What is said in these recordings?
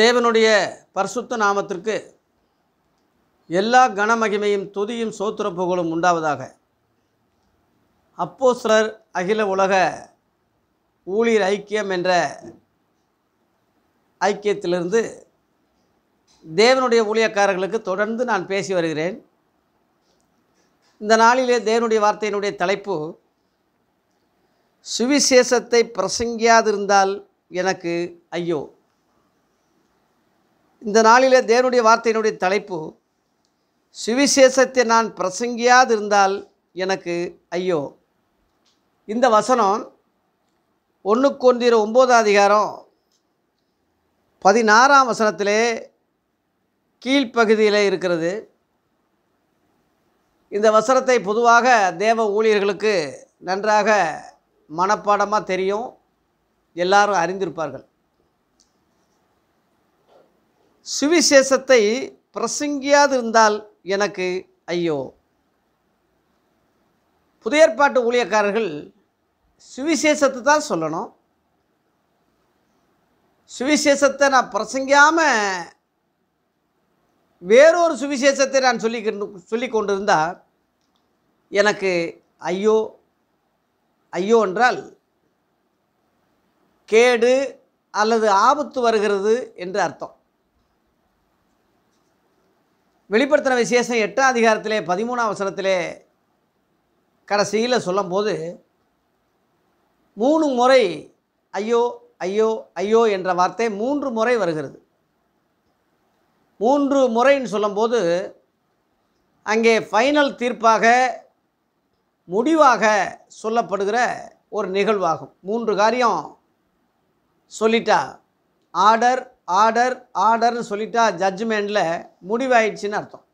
தேவனுடைய பரிசுத்த நாமத்திற்கு எல்லா கனமகிமையும் துதியும் சோத்திர புகழும் உண்டாவதாக அப்போ சிலர் அகில உலக ஊழியர் ஐக்கியம் என்ற ஐக்கியத்திலிருந்து தேவனுடைய ஊழியக்காரர்களுக்கு தொடர்ந்து நான் பேசி வருகிறேன் இந்த நாளிலே தேவனுடைய வார்த்தையினுடைய தலைப்பு சுவிசேஷத்தை பிரசங்கியாதிருந்தால் எனக்கு ஐயோ இந்த நாளிலே தேவனுடைய வார்த்தையினுடைய தலைப்பு சுவிசேஷத்தை நான் பிரசங்கியாது இருந்தால் எனக்கு ஐயோ இந்த வசனம் ஒன்று கொண்டிர ஒம்போதாம் அதிகாரம் பதினாறாம் வசனத்திலே கீழ்ப்பகுதியில் இருக்கிறது இந்த வசனத்தை பொதுவாக தேவ ஊழியர்களுக்கு நன்றாக மனப்பாடமாக தெரியும் எல்லாரும் அறிந்திருப்பார்கள் சுவிசேஷத்தை பிரசங்கியாது இருந்தால் எனக்கு ஐயோ புதிய ஏற்பாட்டு ஊழியக்காரர்கள் சுவிசேஷத்தை தான் சொல்லணும் சுவிசேஷத்தை நான் பிரசங்கியாமல் வேறொரு சுவிசேஷத்தை நான் சொல்லி சொல்லி கொண்டிருந்தால் எனக்கு ஐயோ ஐயோ என்றால் கேடு அல்லது ஆபத்து வருகிறது என்று அர்த்தம் வெளிப்படுத்தின விசேஷம் எட்டாம் அதிகாரத்திலே பதிமூணாம் வசனத்திலே கடைசியில் சொல்லும்போது மூணு முறை ஐயோ ஐயோ ஐயோ என்ற வார்த்தை மூன்று முறை வருகிறது மூன்று முறைன்னு சொல்லும்போது அங்கே ஃபைனல் தீர்ப்பாக முடிவாக சொல்லப்படுகிற ஒரு நிகழ்வாகும் மூன்று காரியம் சொல்லிட்டா ஆர்டர் ஆர்டர் ஆர்டர்னு சொல்லிட்டா ஜட்ஜ்மெண்ட்டில் முடிவாயிடுச்சின்னு அர்த்தம்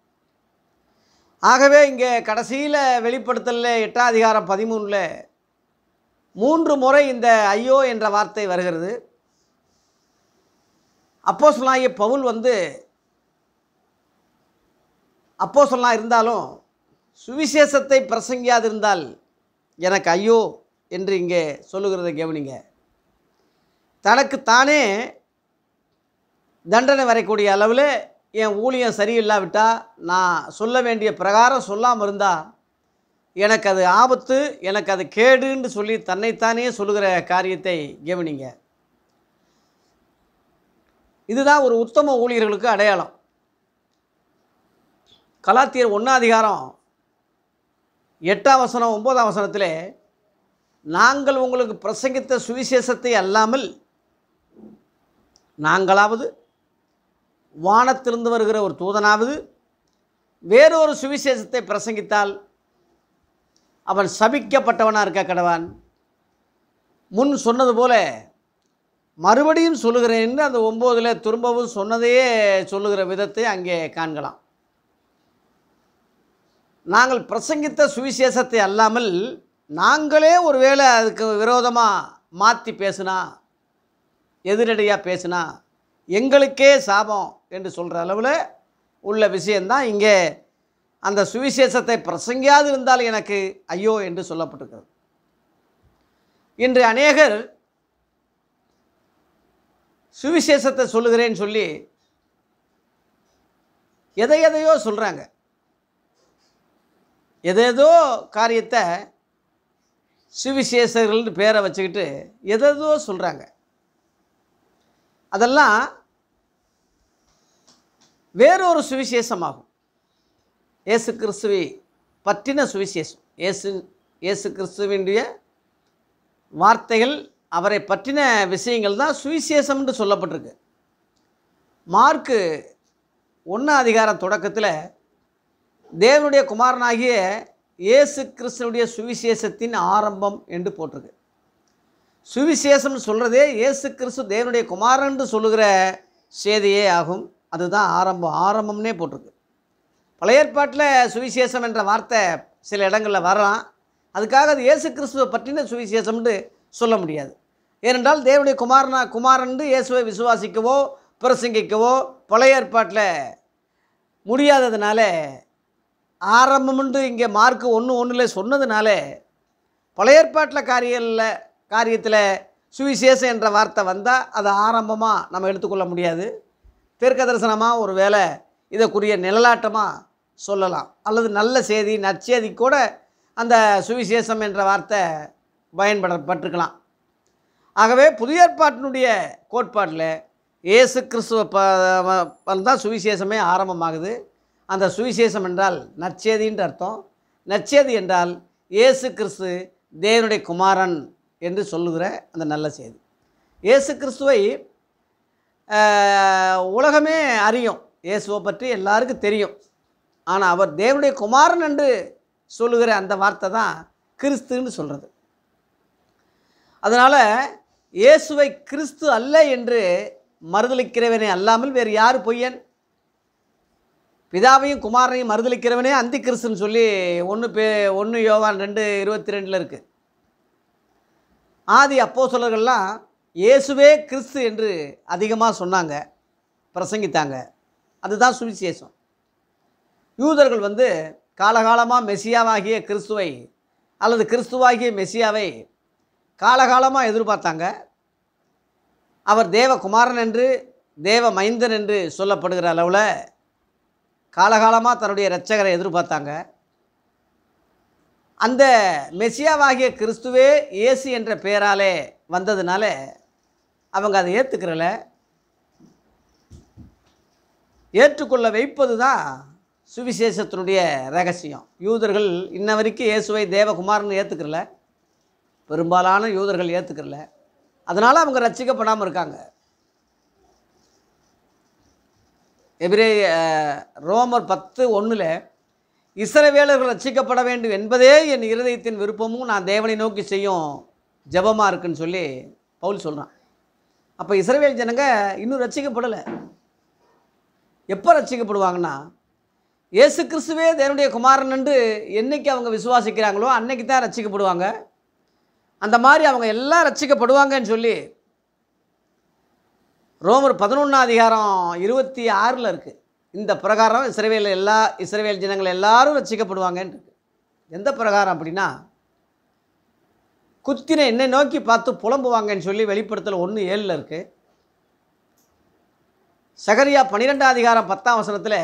ஆகவே இங்கே கடைசியில் வெளிப்படுத்தலில் எட்டாம் அதிகாரம் பதிமூணில் மூன்று முறை இந்த ஐயோ என்ற வார்த்தை வருகிறது அப்போ சொல்லாகிய பவுல் வந்து அப்போ சொல்லலாம் இருந்தாலும் சுவிசேஷத்தை பிரசங்கியாது இருந்தால் எனக்கு ஐயோ என்று இங்கே சொல்லுகிறத கவனிங்க தனக்கு தானே தண்டனை வரைக்கூடிய அளவில் என் ஊழியம் சரியில்லாவிட்டால் நான் சொல்ல வேண்டிய பிரகாரம் சொல்லாமல் இருந்தால் எனக்கு அது ஆபத்து எனக்கு அது கேடுன்னு சொல்லி தன்னைத்தானே சொல்லுகிற காரியத்தை கவனிங்க இதுதான் ஒரு உத்தம ஊழியர்களுக்கு அடையாளம் கலாத்தியர் ஒன்றாதிகாரம் எட்டாம் வசனம் ஒம்பதாம் வசனத்தில் நாங்கள் உங்களுக்கு பிரசங்கித்த சுவிசேஷத்தை அல்லாமல் நாங்களாவது வானத்திலிருந்து வருகிற ஒரு தூதனாவது வேறொரு சுவிசேஷத்தை பிரசங்கித்தால் அவன் சபிக்கப்பட்டவனாக இருக்க கடவான் முன் சொன்னது போல மறுபடியும் சொல்லுகிறேன்னு அந்த ஒம்போதில் திரும்பவும் சொன்னதையே சொல்லுகிற விதத்தை அங்கே காண்கலாம் நாங்கள் பிரசங்கித்த சுவிசேஷத்தை அல்லாமல் நாங்களே ஒருவேளை அதுக்கு விரோதமாக மாற்றி பேசுனா எதிரடியாக பேசுனா எங்களுக்கே சாபம் என்று சொல்கிற அளவில் உள்ள விஷயந்தான் இங்கே அந்த சுவிசேஷத்தை பிரசங்கியாது இருந்தால் எனக்கு ஐயோ என்று சொல்லப்பட்டிருக்கிறது இன்று அநேகர் சுவிசேஷத்தை சொல்லுகிறேன்னு சொல்லி எதை எதையோ சொல்கிறாங்க எதேதோ காரியத்தை சுவிசேஷர்கள்னு பேரை வச்சுக்கிட்டு எதேதோ சொல்கிறாங்க அதெல்லாம் வேறொரு சுவிசேஷமாகும் இயேசு கிறிஸ்துவை பற்றின சுவிசேஷம் இயேசு இயேசு கிறிஸ்துவினுடைய வார்த்தைகள் அவரை பற்றின விஷயங்கள் தான் சுவிசேஷம்னு சொல்லப்பட்டிருக்கு மார்க்கு ஒன்றாம் அதிகாரம் தொடக்கத்தில் தேவனுடைய குமாரனாகிய இயேசு கிறிஸ்தனுடைய சுவிசேஷத்தின் ஆரம்பம் என்று போட்டிருக்கு சுவிசேஷம்னு சொல்கிறதே இயேசு கிறிஸ்து தேவனுடைய குமாரன் சொல்லுகிற செய்தியே ஆகும் அதுதான் ஆரம்பம் ஆரம்பம்னே போட்டிருக்கு பழைய ஏற்பாட்டில் சுவிசேஷம் என்ற வார்த்தை சில இடங்களில் வரலாம் அதுக்காக அது இயேசு கிறிஸ்துவை பற்றின சுவிசேஷம்னு சொல்ல முடியாது ஏனென்றால் தேவனுடைய குமாரனா குமாரன்ட்டு இயேசுவை விசுவாசிக்கவோ பிரசங்கிக்கவோ பழைய ஏற்பாட்டில் முடியாததுனால ஆரம்பம்ன்று இங்கே மார்க்கு ஒன்று ஒன்றில் சொன்னதுனால பழைய ஏற்பாட்டில் காரியங்களில் காரியத்தில் சுவிசேஷம் என்ற வார்த்தை வந்தால் அதை ஆரம்பமாக நம்ம எடுத்துக்கொள்ள முடியாது தீர்க்க தரிசனமாக ஒரு வேலை இதற்குரிய நிழலாட்டமாக சொல்லலாம் அல்லது நல்ல செய்தி நற்செய்தி கூட அந்த சுவிசேஷம் என்ற வார்த்தை பயன்படப்பட்டிருக்கலாம் ஆகவே புதிய ஏற்பாட்டினுடைய கோட்பாட்டில் இயேசு கிறிஸ்துவ தான் சுவிசேஷமே ஆரம்பமாகுது அந்த சுவிசேஷம் என்றால் நற்செய்தின்ற அர்த்தம் நற்செய்தி என்றால் இயேசு கிறிஸ்து தேவனுடைய குமாரன் என்று சொல்லுகிற அந்த நல்ல செய்தி இயேசு கிறிஸ்துவை உலகமே அறியும் இயேசுவை பற்றி எல்லாருக்கும் தெரியும் ஆனால் அவர் தேவனுடைய குமாரன் என்று சொல்லுகிற அந்த வார்த்தை தான் கிறிஸ்துன்னு சொல்கிறது அதனால் இயேசுவை கிறிஸ்து அல்ல என்று மறுதளிக்கிறவனே அல்லாமல் வேறு யார் பொய்யன் பிதாவையும் குமாரனையும் மறுதளிக்கிறவனே அந்தி கிறிஸ்துன்னு சொல்லி ஒன்று பே ஒன்று யோவான் ரெண்டு இருபத்தி ரெண்டில் இருக்குது ஆதி அப்போ சொல்லர்கள்லாம் இயேசுவே கிறிஸ்து என்று அதிகமாக சொன்னாங்க பிரசங்கித்தாங்க அதுதான் சுவிசேஷம் யூதர்கள் வந்து காலகாலமாக மெஸ்ஸியாவாகிய கிறிஸ்துவை அல்லது கிறிஸ்துவாகிய மெசியாவை காலகாலமாக எதிர்பார்த்தாங்க அவர் தேவகுமாரன் என்று தேவ மைந்தன் என்று சொல்லப்படுகிற அளவில் காலகாலமாக தன்னுடைய இரட்சகரை எதிர்பார்த்தாங்க அந்த மெஸ்ஸியாவாகிய கிறிஸ்துவே இயேசு என்ற பெயராலே வந்ததுனால அவங்க அதை ஏற்றுக்கிறல ஏற்றுக்கொள்ள வைப்பது தான் சுவிசேஷத்தினுடைய ரகசியம் யூதர்கள் இன்ன வரைக்கும் இயேசுவை தேவகுமார்னு ஏற்றுக்கிறல பெரும்பாலான யூதர்கள் ஏற்றுக்கிறல அதனால் அவங்க ரசிக்கப்படாமல் இருக்காங்க எபிரே ரோமர் பத்து ஒன்றில் இசரவேலர்கள் ரசிக்கப்பட வேண்டும் என்பதே என் இருதயத்தின் விருப்பமும் நான் தேவனை நோக்கி செய்யும் ஜபமாக இருக்குன்னு சொல்லி பவுல் சொல்கிறான் அப்போ இஸ்ரேல் ஜனங்க இன்னும் ரசிக்கப்படலை எப்போ ரசிக்கப்படுவாங்கன்னா ஏசு கிறிஸ்துவே தேவனுடைய குமாரன் என்று என்றைக்கு அவங்க விசுவாசிக்கிறாங்களோ அன்னைக்கு தான் ரசிக்கப்படுவாங்க அந்த மாதிரி அவங்க எல்லாம் ரசிக்கப்படுவாங்கன்னு சொல்லி ரோமர் பதினொன்றாம் அதிகாரம் இருபத்தி ஆறில் இருக்குது இந்த பிரகாரம் இஸ்ரேவேல் எல்லா இஸ்ரேவேல் ஜனங்கள் எல்லாரும் ரசிக்கப்படுவாங்கன்னு இருக்குது எந்த பிரகாரம் அப்படின்னா குத்தின என்னை நோக்கி பார்த்து புலம்புவாங்கன்னு சொல்லி வெளிப்படுத்தல் ஒன்று ஏழில் இருக்குது சகரியா பன்னிரெண்டாம் அதிகாரம் பத்தாம் வசனத்தில்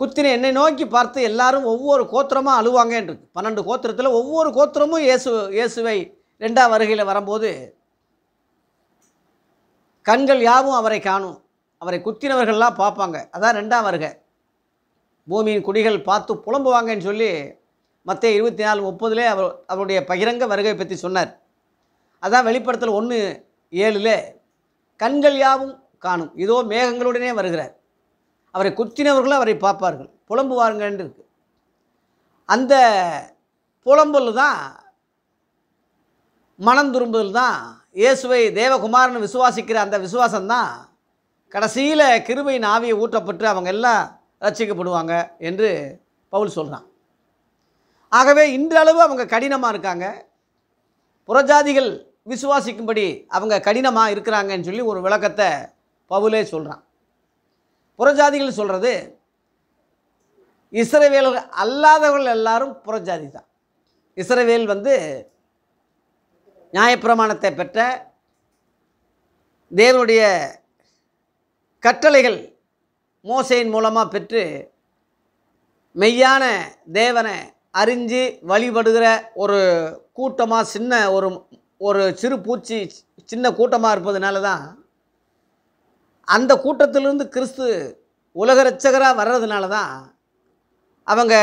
குத்தினை என்னை நோக்கி பார்த்து எல்லாரும் ஒவ்வொரு கோத்திரமாக அழுவாங்க பன்னெண்டு கோத்திரத்தில் ஒவ்வொரு கோத்திரமும் இயேசு இயேசுவை ரெண்டாம் வருகையில் வரும்போது கண்கள் யாவும் அவரை காணும் அவரை குத்தினவர்கள்லாம் பார்ப்பாங்க அதான் ரெண்டாம் வருகை பூமியின் குடிகள் பார்த்து புலம்புவாங்கன்னு சொல்லி மற்ற இருபத்தி நாலு முப்பதுலே அவர் அவருடைய பகிரங்க வருகை பற்றி சொன்னார் அதான் வெளிப்படத்தில் ஒன்று ஏழில் கண்கள் யாவும் காணும் இதோ மேகங்களுடனே வருகிறார் அவரை குத்தினவர்களும் அவரை பார்ப்பார்கள் புலம்புவார்கள் என்று இருக்கு அந்த புலம்பல் தான் மனம் துரும்புதல் தான் இயேசுவை தேவகுமாரன் விசுவாசிக்கிற அந்த விசுவாசம்தான் கடைசியில் கிருபையின் ஆவியை ஊற்றப்பட்டு அவங்க எல்லாம் ரசிக்கப்படுவாங்க என்று பவுல் சொல்கிறான் ஆகவே இன்றளவு அவங்க கடினமாக இருக்காங்க புறஜாதிகள் விசுவாசிக்கும்படி அவங்க கடினமாக இருக்கிறாங்கன்னு சொல்லி ஒரு விளக்கத்தை பவுலே சொல்கிறான் புறஜாதிகள் சொல்கிறது இஸ்ரவேலர் அல்லாதவர்கள் எல்லாரும் புறஜாதி தான் இஸ்ரவேல் வந்து நியாயப்பிரமாணத்தை பெற்ற தேவனுடைய கட்டளைகள் மோசையின் மூலமாக பெற்று மெய்யான தேவனை அறிஞ்சு வழிபடுகிற ஒரு கூட்டமாக சின்ன ஒரு ஒரு சிறு பூச்சி சின்ன கூட்டமாக இருப்பதுனால தான் அந்த கூட்டத்திலிருந்து கிறிஸ்து உலக ரச்சகராக வர்றதுனால தான் அவங்க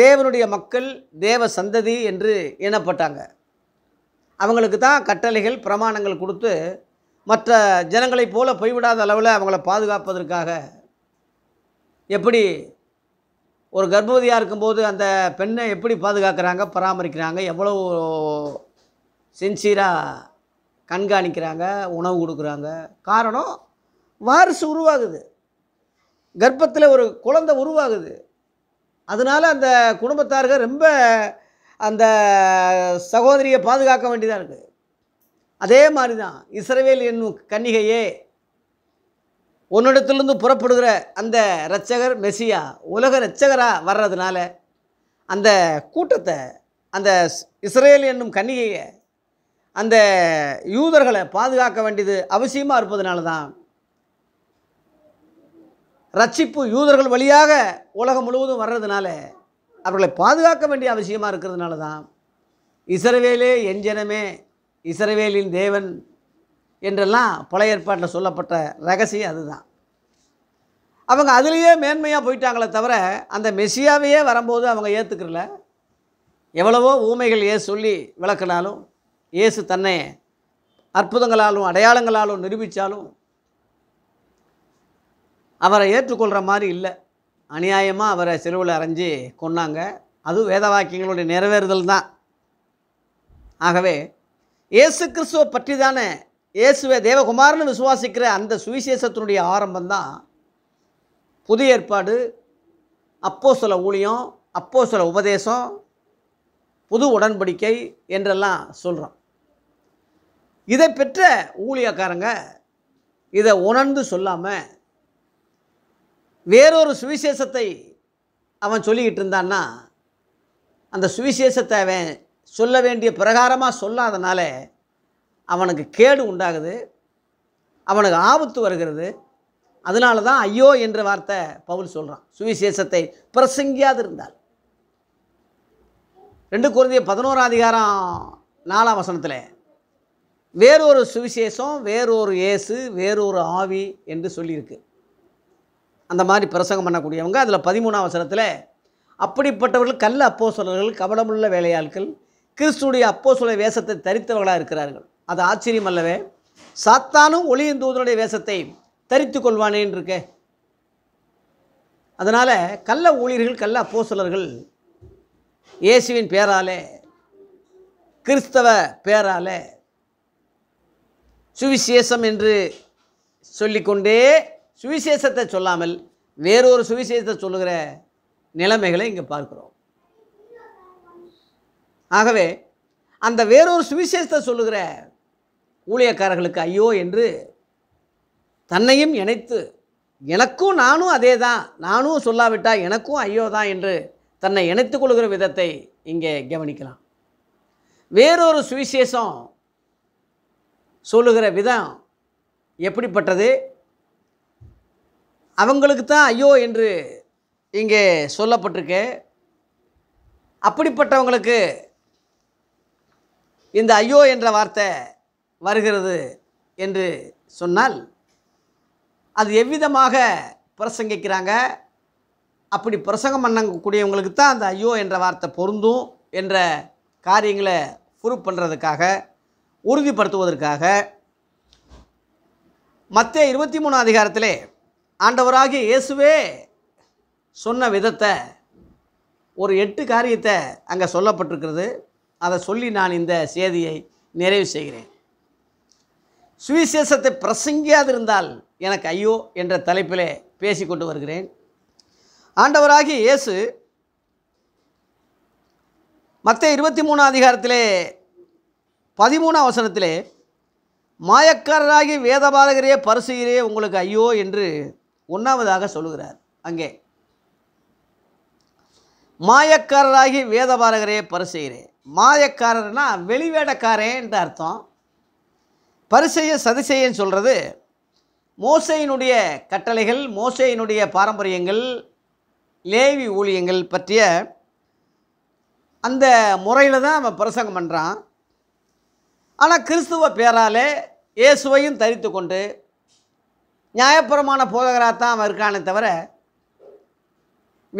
தேவனுடைய மக்கள் தேவ சந்ததி என்று எண்ணப்பட்டாங்க அவங்களுக்கு தான் கட்டளைகள் பிரமாணங்கள் கொடுத்து மற்ற ஜனங்களைப் போல போய்விடாத அளவில் அவங்கள பாதுகாப்பதற்காக எப்படி ஒரு கர்ப்பவதியாக இருக்கும்போது அந்த பெண்ணை எப்படி பாதுகாக்கிறாங்க பராமரிக்கிறாங்க எவ்வளோ சின்சியராக கண்காணிக்கிறாங்க உணவு கொடுக்குறாங்க காரணம் வாரிசு உருவாகுது கர்ப்பத்தில் ஒரு குழந்தை உருவாகுது அதனால் அந்த குடும்பத்தார்கள் ரொம்ப அந்த சகோதரியை பாதுகாக்க வேண்டியதாக இருக்குது அதே மாதிரி தான் இஸ்ரவேல் என்னும் கன்னிகையே உன்னிடத்துலேருந்து புறப்படுகிற அந்த இரட்சகர் மெஸ்ஸியா உலக இரட்சகராக வர்றதுனால அந்த கூட்டத்தை அந்த இஸ்ரேல் என்னும் கன்னிகையை அந்த யூதர்களை பாதுகாக்க வேண்டியது அவசியமாக இருப்பதனால தான் ரட்சிப்பு யூதர்கள் வழியாக உலகம் முழுவதும் வர்றதுனால அவர்களை பாதுகாக்க வேண்டிய அவசியமாக இருக்கிறதுனால தான் இசரவேலே என் ஜனமே இசரவேலின் தேவன் என்றெல்லாம் பழைய ஏற்பாட்டில் சொல்லப்பட்ட ரகசியம் அதுதான் அவங்க அதுலேயே மேன்மையாக போயிட்டாங்களே தவிர அந்த மெஸ்ஸியாவையே வரும்போது அவங்க ஏற்றுக்கிறல எவ்வளவோ ஊமைகள் ஏ சொல்லி விளக்கினாலும் இயேசு தன்னை அற்புதங்களாலும் அடையாளங்களாலும் நிரூபித்தாலும் அவரை ஏற்றுக்கொள்கிற மாதிரி இல்லை அநியாயமாக அவரை செருவில் அரைஞ்சி கொன்னாங்க அதுவும் வேத வாக்கியங்களுடைய நிறைவேறுதல் தான் ஆகவே இயேசு கிறிஸ்துவை பற்றி தானே இயேசுவை தேவகுமார்னு விசுவாசிக்கிற அந்த சுவிசேஷத்தினுடைய ஆரம்பம் தான் புதிய ஏற்பாடு அப்போ சில ஊழியம் அப்போ சில உபதேசம் புது உடன்படிக்கை என்றெல்லாம் சொல்கிறோம் இதை பெற்ற ஊழியக்காரங்க இதை உணர்ந்து சொல்லாமல் வேறொரு சுவிசேஷத்தை அவன் சொல்லிக்கிட்டு இருந்தான்னா அந்த சுவிசேஷத்தை அவன் சொல்ல வேண்டிய பிரகாரமாக சொல்லாதனால அவனுக்கு கேடு உண்டாகுது அவனுக்கு ஆபத்து வருகிறது அதனால தான் ஐயோ என்ற வார்த்தை பவுல் சொல்கிறான் சுவிசேஷத்தை பிரசங்கியாது இருந்தால் ரெண்டு குழந்தைய பதினோரா அதிகாரம் நாலாம் வசனத்தில் வேறொரு சுவிசேஷம் வேறொரு ஏசு வேறொரு ஆவி என்று சொல்லியிருக்கு அந்த மாதிரி பிரசங்கம் பண்ணக்கூடியவங்க அதில் பதிமூணாம் வசனத்தில் அப்படிப்பட்டவர்கள் கல் அப்போ சொல்லர்கள் கவலமுள்ள வேலையாட்கள் கிறிஸ்துடைய அப்போ சொல்ல வேஷத்தை தரித்தவர்களாக இருக்கிறார்கள் அது ஆச்சரியம் அல்லவே சாத்தானும் ஒளியின் தூதனுடைய வேஷத்தை தரித்து கொள்வானேன்னு இருக்க அதனால் கள்ள ஊழியர்கள் கள்ள அப்போசலர்கள் இயேசுவின் பேராலே கிறிஸ்தவ பேராலே சுவிசேஷம் என்று சொல்லிக்கொண்டே சுவிசேஷத்தை சொல்லாமல் வேறொரு சுவிசேஷத்தை சொல்லுகிற நிலைமைகளை இங்கே பார்க்குறோம் ஆகவே அந்த வேறொரு சுவிசேஷத்தை சொல்லுகிற ஊழியக்காரர்களுக்கு ஐயோ என்று தன்னையும் இணைத்து எனக்கும் நானும் அதே தான் நானும் சொல்லாவிட்டால் எனக்கும் ஐயோ தான் என்று தன்னை இணைத்து கொள்கிற விதத்தை இங்கே கவனிக்கலாம் வேறொரு சுவிசேஷம் சொல்லுகிற விதம் எப்படிப்பட்டது அவங்களுக்கு தான் ஐயோ என்று இங்கே சொல்லப்பட்டிருக்கு அப்படிப்பட்டவங்களுக்கு இந்த ஐயோ என்ற வார்த்தை வருகிறது என்று சொன்னால் அது எவ்விதமாக பிரசங்கிக்கிறாங்க அப்படி பிரசங்கம் பண்ணக்கூடியவங்களுக்கு தான் அந்த ஐயோ என்ற வார்த்தை பொருந்தும் என்ற காரியங்களை ப்ரூவ் பண்ணுறதுக்காக உறுதிப்படுத்துவதற்காக மற்ற இருபத்தி மூணு அதிகாரத்திலே ஆண்டவராகிய இயேசுவே சொன்ன விதத்தை ஒரு எட்டு காரியத்தை அங்கே சொல்லப்பட்டிருக்கிறது அதை சொல்லி நான் இந்த செய்தியை நிறைவு செய்கிறேன் சுவிசேஷத்தை பிரசங்கியாதிருந்தால் எனக்கு ஐயோ என்ற தலைப்பிலே பேசி கொண்டு வருகிறேன் ஆண்டவராகி இயேசு மற்ற இருபத்தி மூணு அதிகாரத்திலே பதிமூணாம் அவசரத்திலே மாயக்காரராகி வேதபாதகரே பரிசுகிறே உங்களுக்கு ஐயோ என்று ஒன்றாவதாக சொல்லுகிறார் அங்கே மாயக்காரராகி வேதபாலகரே பரிசுகிறே மாயக்காரர்னா வெளிவேடக்காரேன்ற அர்த்தம் பரிசெய்ய சதிசெய்யன்னு சொல்கிறது மோசையினுடைய கட்டளைகள் மோசையினுடைய பாரம்பரியங்கள் லேவி ஊழியங்கள் பற்றிய அந்த முறையில் தான் அவன் பிரசங்கம் பண்ணுறான் ஆனால் கிறிஸ்துவ பேராலே இயேசுவையும் தரித்து கொண்டு நியாயப்புறமான போதகராக தான் அவன் இருக்கானே தவிர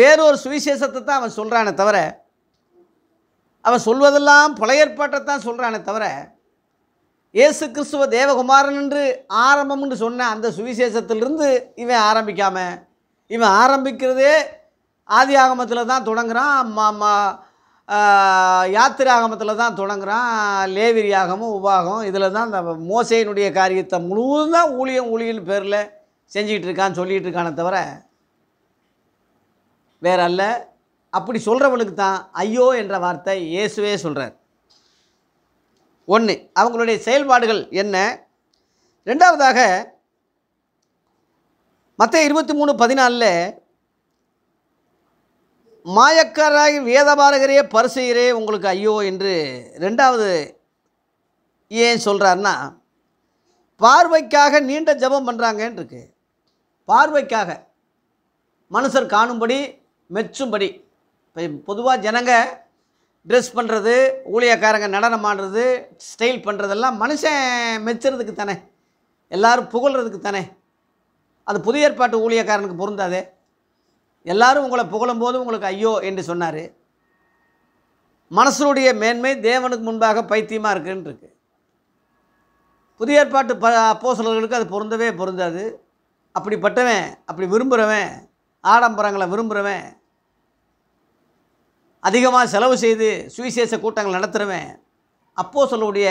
வேறொரு சுவிசேஷத்தை தான் அவன் சொல்கிறானே தவிர அவன் சொல்வதெல்லாம் பழைய ஏற்பாட்டை தான் சொல்கிறானே தவிர இயேசு கிறிஸ்துவ தேவகுமாரன் என்று ஆரம்பம்னு சொன்ன அந்த சுவிசேஷத்திலிருந்து இவன் ஆரம்பிக்காம இவன் ஆரம்பிக்கிறதே ஆதி ஆகமத்தில் தான் தொடங்குகிறான் மா ஆகமத்தில் தான் தொடங்குகிறான் லேவிரியாகமும் உபாகம் இதில் தான் அந்த மோசையினுடைய காரியத்தை முழுவதும் தான் ஊழியம் ஊழியன் பேரில் செஞ்சுக்கிட்டு இருக்கான்னு சொல்லிகிட்டு இருக்கானே தவிர வேற அல்ல அப்படி சொல்கிறவனுக்கு தான் ஐயோ என்ற வார்த்தை இயேசுவே சொல்கிறார் ஒன்று அவங்களுடைய செயல்பாடுகள் என்ன ரெண்டாவதாக மற்ற இருபத்தி மூணு பதினாலில் மாயக்காராய் வேதபாரகரே பரிசுகிறே உங்களுக்கு ஐயோ என்று ரெண்டாவது ஏன் சொல்கிறாருன்னா பார்வைக்காக நீண்ட ஜபம் பண்ணுறாங்கன்னு இருக்கு பார்வைக்காக மனுஷர் காணும்படி மெச்சும்படி இப்போ பொதுவாக ஜனங்கள் ட்ரெஸ் பண்ணுறது ஊழியக்காரங்க நடனம் ஆடுறது ஸ்டைல் பண்ணுறதெல்லாம் மனுஷன் மெச்சுறதுக்கு தானே எல்லோரும் புகழ்கிறதுக்கு தானே அது புதிய ஏற்பாட்டு ஊழியக்காரனுக்கு பொருந்தாது எல்லோரும் உங்களை புகழும் போது உங்களுக்கு ஐயோ என்று சொன்னார் மனசனுடைய மேன்மை தேவனுக்கு முன்பாக பைத்தியமாக இருக்குன்னு இருக்கு புதிய ஏற்பாட்டு ப அப்போசலர்களுக்கு அது பொருந்தவே பொருந்தாது அப்படிப்பட்டவன் அப்படி விரும்புகிறவன் ஆடம்பரங்களை விரும்புகிறவன் அதிகமாக செலவு செய்து சுவிசேஷ கூட்டங்கள் நடத்துகிறவன் அப்போ சொல்லக்கூடிய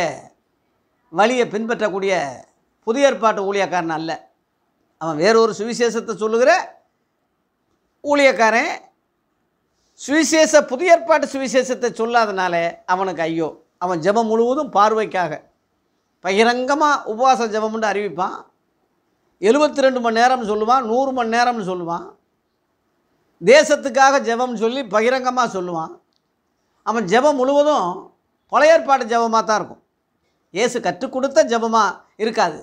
வழியை பின்பற்றக்கூடிய புதிய ஏற்பாட்டு ஊழியக்காரன் அல்ல அவன் வேறொரு சுவிசேஷத்தை சொல்லுகிற ஊழியக்காரன் சுவிசேஷ புதிய ஏற்பாட்டு சுவிசேஷத்தை சொல்லாதனால அவனுக்கு ஐயோ அவன் ஜபம் முழுவதும் பார்வைக்காக பகிரங்கமாக உபவாச ஜபம்னு அறிவிப்பான் எழுபத்தி ரெண்டு மணி நேரம்னு சொல்லுவான் நூறு மணி நேரம்னு சொல்லுவான் தேசத்துக்காக ஜெபம் சொல்லி பகிரங்கமாக சொல்லுவான் அவன் ஜெபம் முழுவதும் பழைய ஏற்பாட்டு ஜெபமாக தான் இருக்கும் இயேசு கற்றுக் கொடுத்த ஜெபமாக இருக்காது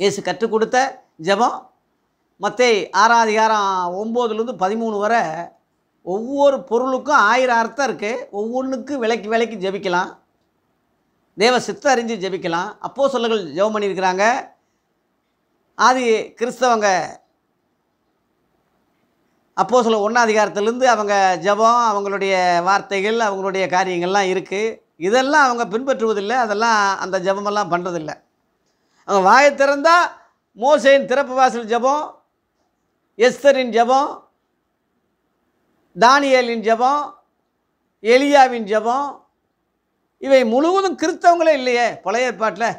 இயேசு கற்றுக் கொடுத்த ஜெபம் மற்ற ஆறாதிகாரம் ஒம்போதுலேருந்து பதிமூணு வரை ஒவ்வொரு பொருளுக்கும் ஆயிரம் அர்த்தம் இருக்குது ஒவ்வொன்றுக்கும் விலைக்கு விலைக்கு ஜெபிக்கலாம் தேவ சித்த அறிஞ்சு ஜெபிக்கலாம் அப்போ சொல்லுங்கள் ஜெபம் பண்ணியிருக்கிறாங்க ஆதி கிறிஸ்தவங்க அப்போ சில ஒன்றாதிகாரத்திலேருந்து அவங்க ஜபம் அவங்களுடைய வார்த்தைகள் அவங்களுடைய காரியங்கள்லாம் இருக்குது இதெல்லாம் அவங்க பின்பற்றுவதில்லை அதெல்லாம் அந்த ஜபமெல்லாம் பண்ணுறதில்லை அவங்க வாயை திறந்தால் மோசையின் திறப்பு வாசல் ஜபம் எஸ்தரின் ஜபம் தானியலின் ஜபம் எலியாவின் ஜபம் இவை முழுவதும் கிறிஸ்தவங்களே இல்லையே பழைய ஏற்பாட்டில்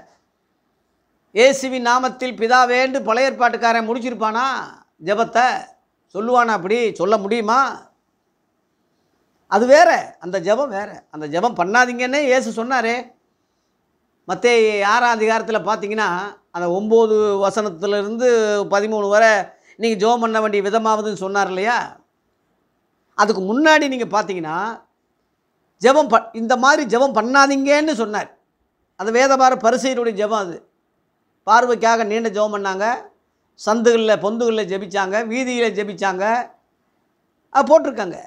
ஏசுவின் நாமத்தில் பிதாவேண்டு பழைய ஏற்பாட்டுக்காரன் முடிச்சிருப்பானா ஜபத்தை சொல்லுவானா அப்படி சொல்ல முடியுமா அது வேற அந்த ஜபம் வேற அந்த ஜபம் பண்ணாதீங்கன்னே ஏசு சொன்னாரே மற்ற ஆறாம் அதிகாரத்தில் பார்த்தீங்கன்னா அந்த ஒம்பது வசனத்துலேருந்து பதிமூணு வரை நீங்கள் ஜோம் பண்ண வேண்டிய விதமாவதுன்னு சொன்னார் இல்லையா அதுக்கு முன்னாடி நீங்கள் பார்த்தீங்கன்னா ஜபம் ப இந்த மாதிரி ஜபம் பண்ணாதீங்கன்னு சொன்னார் அந்த வேதபார பரிசையினுடைய ஜபம் அது பார்வைக்காக நீண்ட ஜபம் பண்ணாங்க சந்துகளில் பொந்துகளில் ஜெபிச்சாங்க வீதியில் ஜெபிச்சாங்க போட்டிருக்காங்க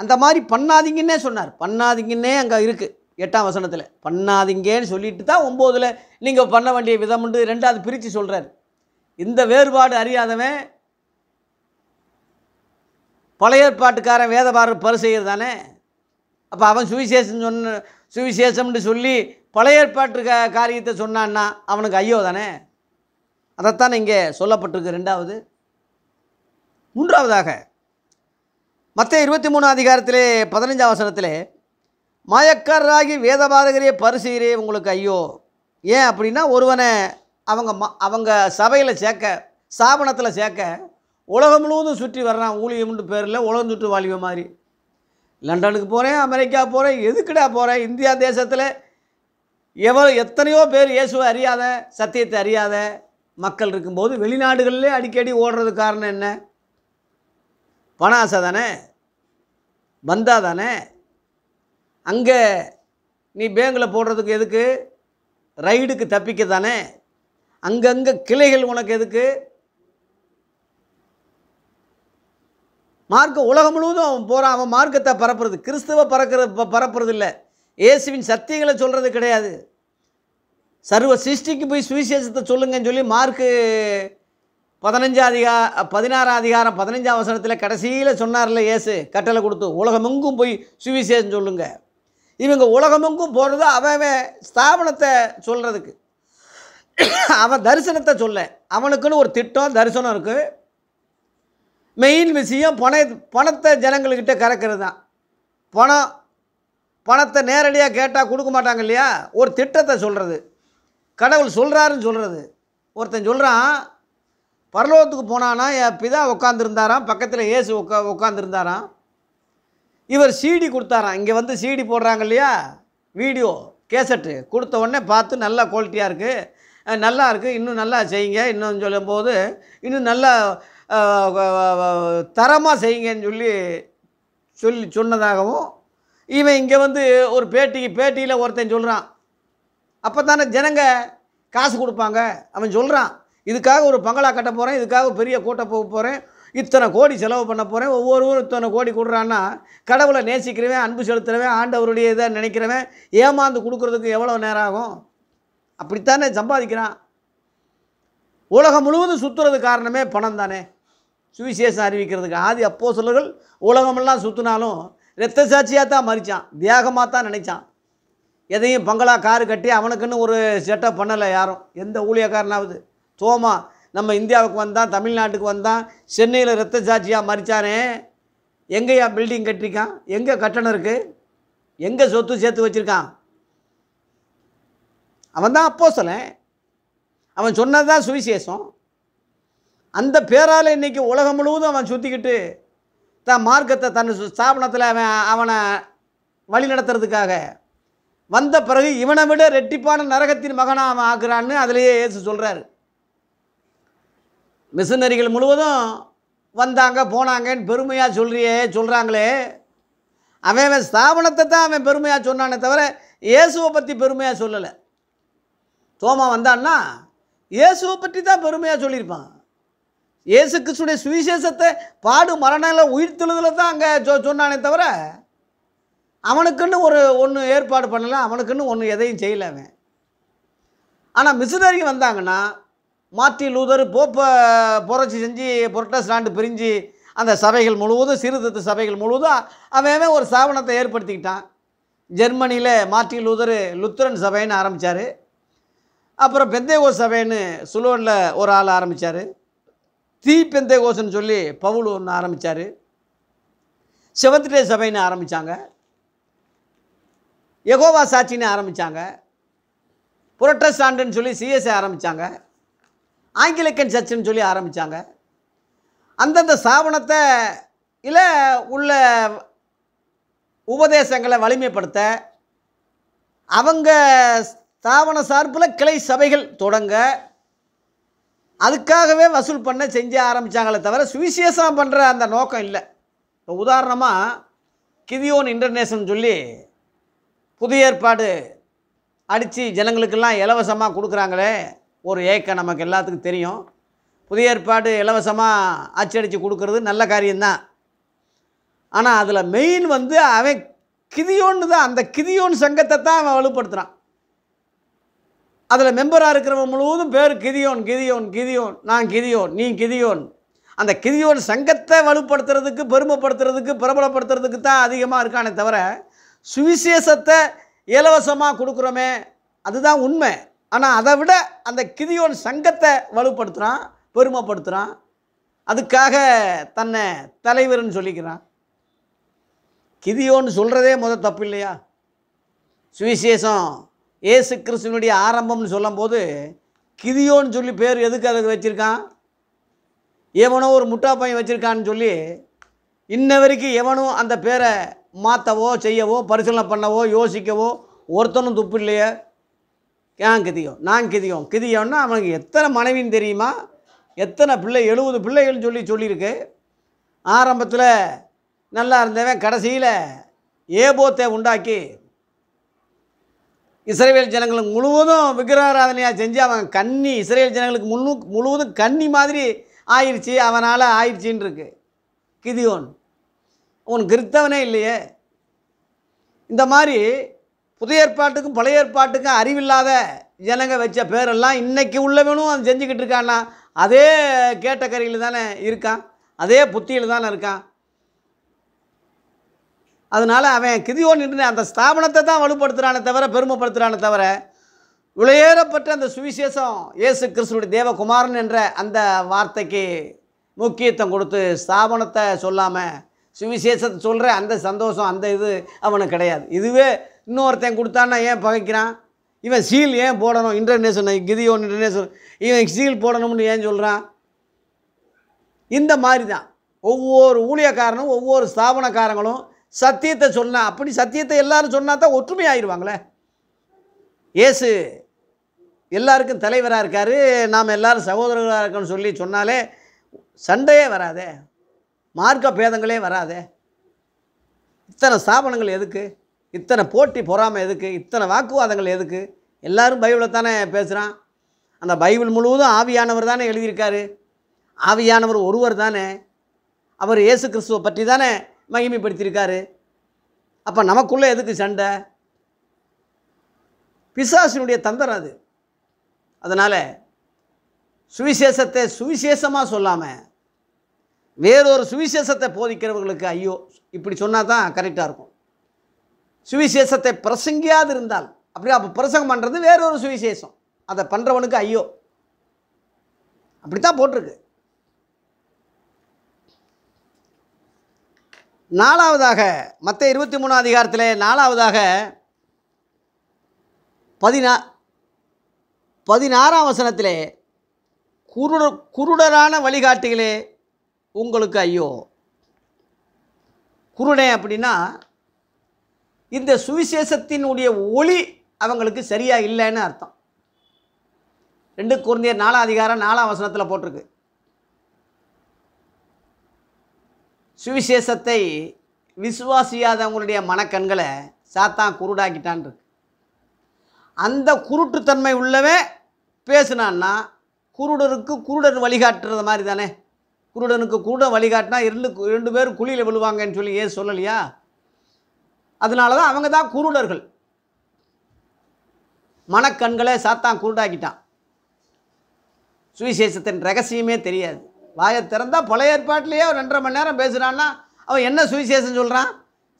அந்த மாதிரி பண்ணாதீங்கன்னே சொன்னார் பண்ணாதீங்கன்னே அங்கே இருக்குது எட்டாம் வசனத்தில் பண்ணாதீங்கன்னு சொல்லிட்டு தான் ஒம்போதில் நீங்கள் பண்ண வேண்டிய விதம் உண்டு ரெண்டாவது பிரித்து சொல்கிறார் இந்த வேறுபாடு அறியாதவன் பழைய ஏற்பாட்டுக்காரன் வேதபார பரிசெயர் தானே அப்போ அவன் சுவிசேஷம் சொன்ன சுவிசேஷம்னு சொல்லி பழைய ஏற்பாட்டு காரியத்தை சொன்னான்னா அவனுக்கு ஐயோ தானே அதைத்தான் இங்கே சொல்லப்பட்டிருக்கு ரெண்டாவது மூன்றாவதாக மற்ற இருபத்தி மூணு அதிகாரத்திலே பதினஞ்சு அவசரத்திலே மாயக்காரராகி வேதபாதகரே பரிசீரே உங்களுக்கு ஐயோ ஏன் அப்படின்னா ஒருவனை அவங்க ம அவங்க சபையில் சேர்க்க ஸ்தாபனத்தில் சேர்க்க உலகம் முழுவதும் சுற்றி வர்றான் ஊழியம்னு பேரில் உலகம் சுற்று வாழ்வு மாதிரி லண்டனுக்கு போகிறேன் அமெரிக்கா போகிறேன் எதுக்குடா போகிறேன் இந்தியா தேசத்தில் எவ்வளோ எத்தனையோ பேர் இயேசுவை அறியாத சத்தியத்தை அறியாத மக்கள் இருக்கும்போது வெளிநாடுகளிலே அடிக்கடி ஓடுறது காரணம் என்ன பண தானே வந்தால் தானே அங்கே நீ பேங்கில் போடுறதுக்கு எதுக்கு ரைடுக்கு தப்பிக்க தானே அங்கங்கே கிளைகள் உனக்கு எதுக்கு மார்க்க உலகம் முழுவதும் அவன் போகிறான் அவன் மார்க்கத்தை பரப்புறது கிறிஸ்துவ பறக்கிறது பரப்புறது இல்லை இயேசுவின் சத்தியங்களை சொல்கிறது கிடையாது சர்வ சிருஷ்டிக்கு போய் சுவிசேஷத்தை சொல்லுங்கன்னு சொல்லி மார்க்கு பதினஞ்சா அதிகா பதினாறாம் அதிகாரம் பதினஞ்சாம் வசனத்தில் கடைசியில் சொன்னார்ல ஏசு கட்டளை கொடுத்து உலகமெங்கும் போய் சுவிசேஷம் சொல்லுங்க இவங்க உலகமெங்கும் போகிறது அவன் ஸ்தாபனத்தை சொல்கிறதுக்கு அவன் தரிசனத்தை சொல்ல அவனுக்குன்னு ஒரு திட்டம் தரிசனம் இருக்குது மெயின் விஷயம் பண பணத்தை ஜனங்கள்கிட்ட கறக்கிறது தான் பணம் பணத்தை நேரடியாக கேட்டால் கொடுக்க மாட்டாங்க இல்லையா ஒரு திட்டத்தை சொல்கிறது கடவுள் சொல்கிறாருன்னு சொல்கிறது ஒருத்தன் சொல்கிறான் பரலோகத்துக்கு போனான்னா என் பிதா உட்காந்துருந்தாராம் பக்கத்தில் ஏசு உட்கா உட்காந்துருந்தாராம் இவர் சீடி கொடுத்தாராம் இங்கே வந்து சீடி போடுறாங்க இல்லையா வீடியோ கேசட்டு கொடுத்த உடனே பார்த்து நல்லா குவாலிட்டியாக இருக்குது நல்லா இருக்குது இன்னும் நல்லா செய்யுங்க இன்னும் சொல்லும்போது இன்னும் நல்லா தரமாக செய்யுங்கன்னு சொல்லி சொல்லி சொன்னதாகவும் இவன் இங்கே வந்து ஒரு பேட்டிக்கு பேட்டியில் ஒருத்தன் சொல்கிறான் அப்போ தானே ஜனங்க காசு கொடுப்பாங்க அவன் சொல்கிறான் இதுக்காக ஒரு பங்களா கட்ட போகிறேன் இதுக்காக பெரிய கூட்ட போக போகிறேன் இத்தனை கோடி செலவு பண்ண போகிறேன் ஒவ்வொருவரும் இத்தனை கோடி கொடுறான்னா கடவுளை நேசிக்கிறவன் அன்பு செலுத்துகிறவன் ஆண்டவருடைய இதை நினைக்கிறவன் ஏமாந்து கொடுக்குறதுக்கு எவ்வளோ நேரம் ஆகும் அப்படித்தானே சம்பாதிக்கிறான் உலகம் முழுவதும் சுற்றுறது காரணமே பணம் தானே சுவிசேஷம் அறிவிக்கிறதுக்கு ஆதி அப்போ சொல்லர்கள் உலகமெல்லாம் சுற்றினாலும் இரத்த சாட்சியாக தான் மறித்தான் தியாகமாக தான் நினைச்சான் எதையும் பங்களா காரு கட்டி அவனுக்குன்னு ஒரு செட்டப் பண்ணலை யாரும் எந்த ஊழியக்காரனாவது சோமா நம்ம இந்தியாவுக்கு வந்தான் தமிழ்நாட்டுக்கு வந்தான் சென்னையில் ரத்த சாட்சியாக மறித்தானே எங்கேயா பில்டிங் கட்டிருக்கான் எங்கே கட்டணம் இருக்குது எங்கே சொத்து சேர்த்து வச்சுருக்கான் அவன் தான் அப்போ சொல்ல அவன் சொன்னது தான் சுவிசேஷம் அந்த பேரால் இன்றைக்கி உலகம் முழுவதும் அவன் சுற்றிக்கிட்டு தான் மார்க்கத்தை தன் ஸ்தாபனத்தில் அவன் அவனை வழி நடத்துறதுக்காக வந்த பிறகு இவனை விட ரெட்டிப்பான நரகத்தின் மகனாக ஆகிறான்னு ஆக்குறான்னு அதிலேயே ஏசு சொல்கிறாரு மிஷினரிகள் முழுவதும் வந்தாங்க போனாங்கன்னு பெருமையாக சொல்கிறியே சொல்கிறாங்களே அவன் அவன் ஸ்தாபனத்தை தான் அவன் பெருமையாக சொன்னானே தவிர இயேசுவை பற்றி பெருமையாக சொல்லலை தோமா வந்தான்னா இயேசுவை பற்றி தான் பெருமையாக சொல்லியிருப்பான் இயேசு கிருஷ்ணனுடைய சுவிசேஷத்தை பாடு மரணம் உயிர் தொழுதில் தான் அங்கே சொன்னானே தவிர அவனுக்குன்னு ஒரு ஒன்று ஏற்பாடு பண்ணலை அவனுக்குன்னு ஒன்று எதையும் செய்யலை அவன் ஆனால் மிஷினரி வந்தாங்கன்னா மாற்றி லூதர் போப்பை புரட்சி செஞ்சு புரட்டஸ்டாண்டு பிரிஞ்சு அந்த சபைகள் முழுவதும் சீர்திருத்த சபைகள் முழுவதும் அவன் ஒரு ஸ்தாபனத்தை ஏற்படுத்திக்கிட்டான் ஜெர்மனியில் மார்ட்டி லூதர் லுத்ரன் சபைன்னு ஆரம்பித்தார் அப்புறம் பெந்தேகோஸ் சபைன்னு சுலோனில் ஒரு ஆள் ஆரம்பித்தார் தீ பெந்தேகோஸ்ன்னு சொல்லி பவுல் ஒன்று ஆரம்பித்தார் செவத்துடே சபைன்னு ஆரம்பித்தாங்க எகோவா சாட்சின்னு ஆரம்பித்தாங்க புரட்டஸ்டாண்டுன்னு சொல்லி சிஎஸ்ஐ ஆரம்பித்தாங்க ஆங்கிலிக்கன் சர்ச்சுன்னு சொல்லி ஆரம்பித்தாங்க அந்தந்த ஸ்தாபனத்தை இல்லை உள்ள உபதேசங்களை வலிமைப்படுத்த அவங்க ஸ்தாபன சார்பில் கிளை சபைகள் தொடங்க அதுக்காகவே வசூல் பண்ண செஞ்சு ஆரம்பித்தாங்களே தவிர சுவிசேஷம் பண்ணுற அந்த நோக்கம் இல்லை இப்போ உதாரணமாக கிவியோன் இன்டர்நேஷன் சொல்லி புதிய ஏற்பாடு அடித்து ஜனங்களுக்கெல்லாம் இலவசமாக கொடுக்குறாங்களே ஒரு ஏக்கம் நமக்கு எல்லாத்துக்கும் தெரியும் புதிய ஏற்பாடு இலவசமாக அச்சடித்து கொடுக்கறது நல்ல காரியம்தான் ஆனால் அதில் மெயின் வந்து அவன் கிதியோன்னு தான் அந்த கிதியோன் சங்கத்தை தான் அவன் வலுப்படுத்துகிறான் அதில் மெம்பராக இருக்கிறவன் முழுவதும் பேர் கிதியோன் கிதியோன் கிதியோன் நான் கிதியோன் நீ கிதியோன் அந்த கிதியோன் சங்கத்தை வலுப்படுத்துறதுக்கு பெருமைப்படுத்துறதுக்கு பிரபலப்படுத்துறதுக்கு தான் அதிகமாக இருக்கானே தவிர சுவிசேஷத்தை இலவசமாக கொடுக்குறோமே அதுதான் உண்மை ஆனால் அதை விட அந்த கிதியோன் சங்கத்தை வலுப்படுத்துகிறான் பெருமைப்படுத்துகிறான் அதுக்காக தன்னை தலைவர்னு சொல்லிக்கிறான் கிதியோன்னு சொல்கிறதே முத தப்பு இல்லையா சுவிசேஷம் ஏசு கிறிஸ்துவனுடைய ஆரம்பம்னு சொல்லும்போது கிதியோன்னு சொல்லி பேர் எதுக்கு அதுக்கு வச்சுருக்கான் எவனோ ஒரு முட்டா பையன் வச்சுருக்கான்னு சொல்லி இன்ன வரைக்கும் எவனும் அந்த பேரை மாற்றவோ செய்யவோ பரிசீலனை பண்ணவோ யோசிக்கவோ ஒருத்தனும் துப்பு இல்லையே ஏன் கிதியும் நான் கிதியும் கிதியம்னா அவனுக்கு எத்தனை மனைவின்னு தெரியுமா எத்தனை பிள்ளை எழுபது பிள்ளைகள்னு சொல்லி சொல்லியிருக்கு ஆரம்பத்தில் நல்லா இருந்தவன் கடைசியில் ஏபோத்தை உண்டாக்கி இஸ்ரேல் ஜனங்களுக்கு முழுவதும் விக்கிரகாராதனையாக செஞ்சு அவன் கன்னி இஸ்ரேல் ஜனங்களுக்கு முழு முழுவதும் கன்னி மாதிரி ஆயிடுச்சு அவனால் ஆயிடுச்சின்னு இருக்கு கிதியோன் உன் கிறித்தவனே இல்லையே இந்த மாதிரி புதிய ஏற்பாட்டுக்கும் பழைய ஏற்பாட்டுக்கும் அறிவில்லாத ஜனங்க வச்ச பேரெல்லாம் இன்றைக்கி உள்ளவனும் அவன் செஞ்சுக்கிட்டு இருக்கான்னா அதே கேட்டகரியில் தானே இருக்கான் அதே புத்தியில் தானே இருக்கான் அதனால் அவன் கிதியோ நின்று அந்த ஸ்தாபனத்தை தான் வலுப்படுத்துகிறானே தவிர பெருமைப்படுத்துகிறானே தவிர விளையேறப்பட்ட அந்த சுவிசேஷம் இயேசு கிறிஸ்துடைய தேவகுமாரன் என்ற அந்த வார்த்தைக்கு முக்கியத்துவம் கொடுத்து ஸ்தாபனத்தை சொல்லாமல் சுவிசேஷத்தை சொல்கிற அந்த சந்தோஷம் அந்த இது அவனுக்கு கிடையாது இதுவே இன்னொருத்தன் கொடுத்தான்னா ஏன் பகைக்கிறான் இவன் சீல் ஏன் போடணும் இன்டர்நேஷனல் கிதியோன் இன்டர்நேஷனல் இவன் சீல் போடணும்னு ஏன் சொல்கிறான் இந்த மாதிரி தான் ஒவ்வொரு ஊழியக்காரனும் ஒவ்வொரு ஸ்தாபனக்காரங்களும் சத்தியத்தை சொன்னால் அப்படி சத்தியத்தை எல்லாரும் சொன்னால் தான் ஒற்றுமை ஆயிடுவாங்களே ஏசு எல்லாருக்கும் தலைவராக இருக்கார் நாம் எல்லோரும் சகோதரர்களாக இருக்கணும்னு சொல்லி சொன்னாலே சண்டையே வராதே மார்க்க பேதங்களே வராதே இத்தனை ஸ்தாபனங்கள் எதுக்கு இத்தனை போட்டி பொறாமை எதுக்கு இத்தனை வாக்குவாதங்கள் எதுக்கு எல்லோரும் பைபிளை தானே பேசுகிறான் அந்த பைபிள் முழுவதும் ஆவியானவர் தானே எழுதியிருக்காரு ஆவியானவர் ஒருவர் தானே அவர் இயேசு கிறிஸ்துவை பற்றி தானே மகிமைப்படுத்தியிருக்காரு அப்போ நமக்குள்ளே எதுக்கு சண்டை பிசாசினுடைய தந்திரம் அது அதனால் சுவிசேஷத்தை சுவிசேஷமாக சொல்லாமல் வேறொரு சுவிசேஷத்தை போதிக்கிறவர்களுக்கு ஐயோ இப்படி சொன்னால் தான் கரெக்டாக இருக்கும் சுவிசேஷத்தை பிரசங்கியாது இருந்தால் அப்படியே அப்போ பிரசங்கம் பண்ணுறது வேறொரு சுவிசேஷம் அதை பண்ணுறவனுக்கு ஐயோ அப்படித்தான் போட்டிருக்கு நாலாவதாக மற்ற இருபத்தி மூணு அதிகாரத்தில் நாலாவதாக பதினா பதினாறாம் வசனத்திலே குருட குருடரான வழிகாட்டிகளே உங்களுக்கு ஐயோ குருடே அப்படின்னா இந்த சுவிசேஷத்தினுடைய ஒளி அவங்களுக்கு சரியாக இல்லைன்னு அர்த்தம் ரெண்டு குழந்தையர் நாலாம் அதிகாரம் நாலாம் வசனத்தில் போட்டிருக்கு சுவிசேஷத்தை விசுவாசியாதவங்களுடைய மனக்கண்களை சாத்தான் குருடாக்கிட்டான் இருக்கு அந்த குருட்டுத்தன்மை உள்ளவே பேசுனான்னா குருடருக்கு குருடர் வழிகாட்டுறது மாதிரி தானே குருடனுக்கு கூட வழிகாட்டினா இரண்டு ரெண்டு பேரும் குழியில் விழுவாங்கன்னு சொல்லி ஏன் சொல்லலையா அதனால தான் அவங்க தான் குருடர்கள் மனக்கண்களை சாத்தான் குருடாக்கிட்டான் சுவிசேஷத்தின் ரகசியமே தெரியாது வாயை திறந்தால் பழைய ஏற்பாட்டிலேயே ஒரு ரெண்டரை மணி நேரம் பேசுகிறான்னா அவன் என்ன சுவிசேஷம் சொல்கிறான்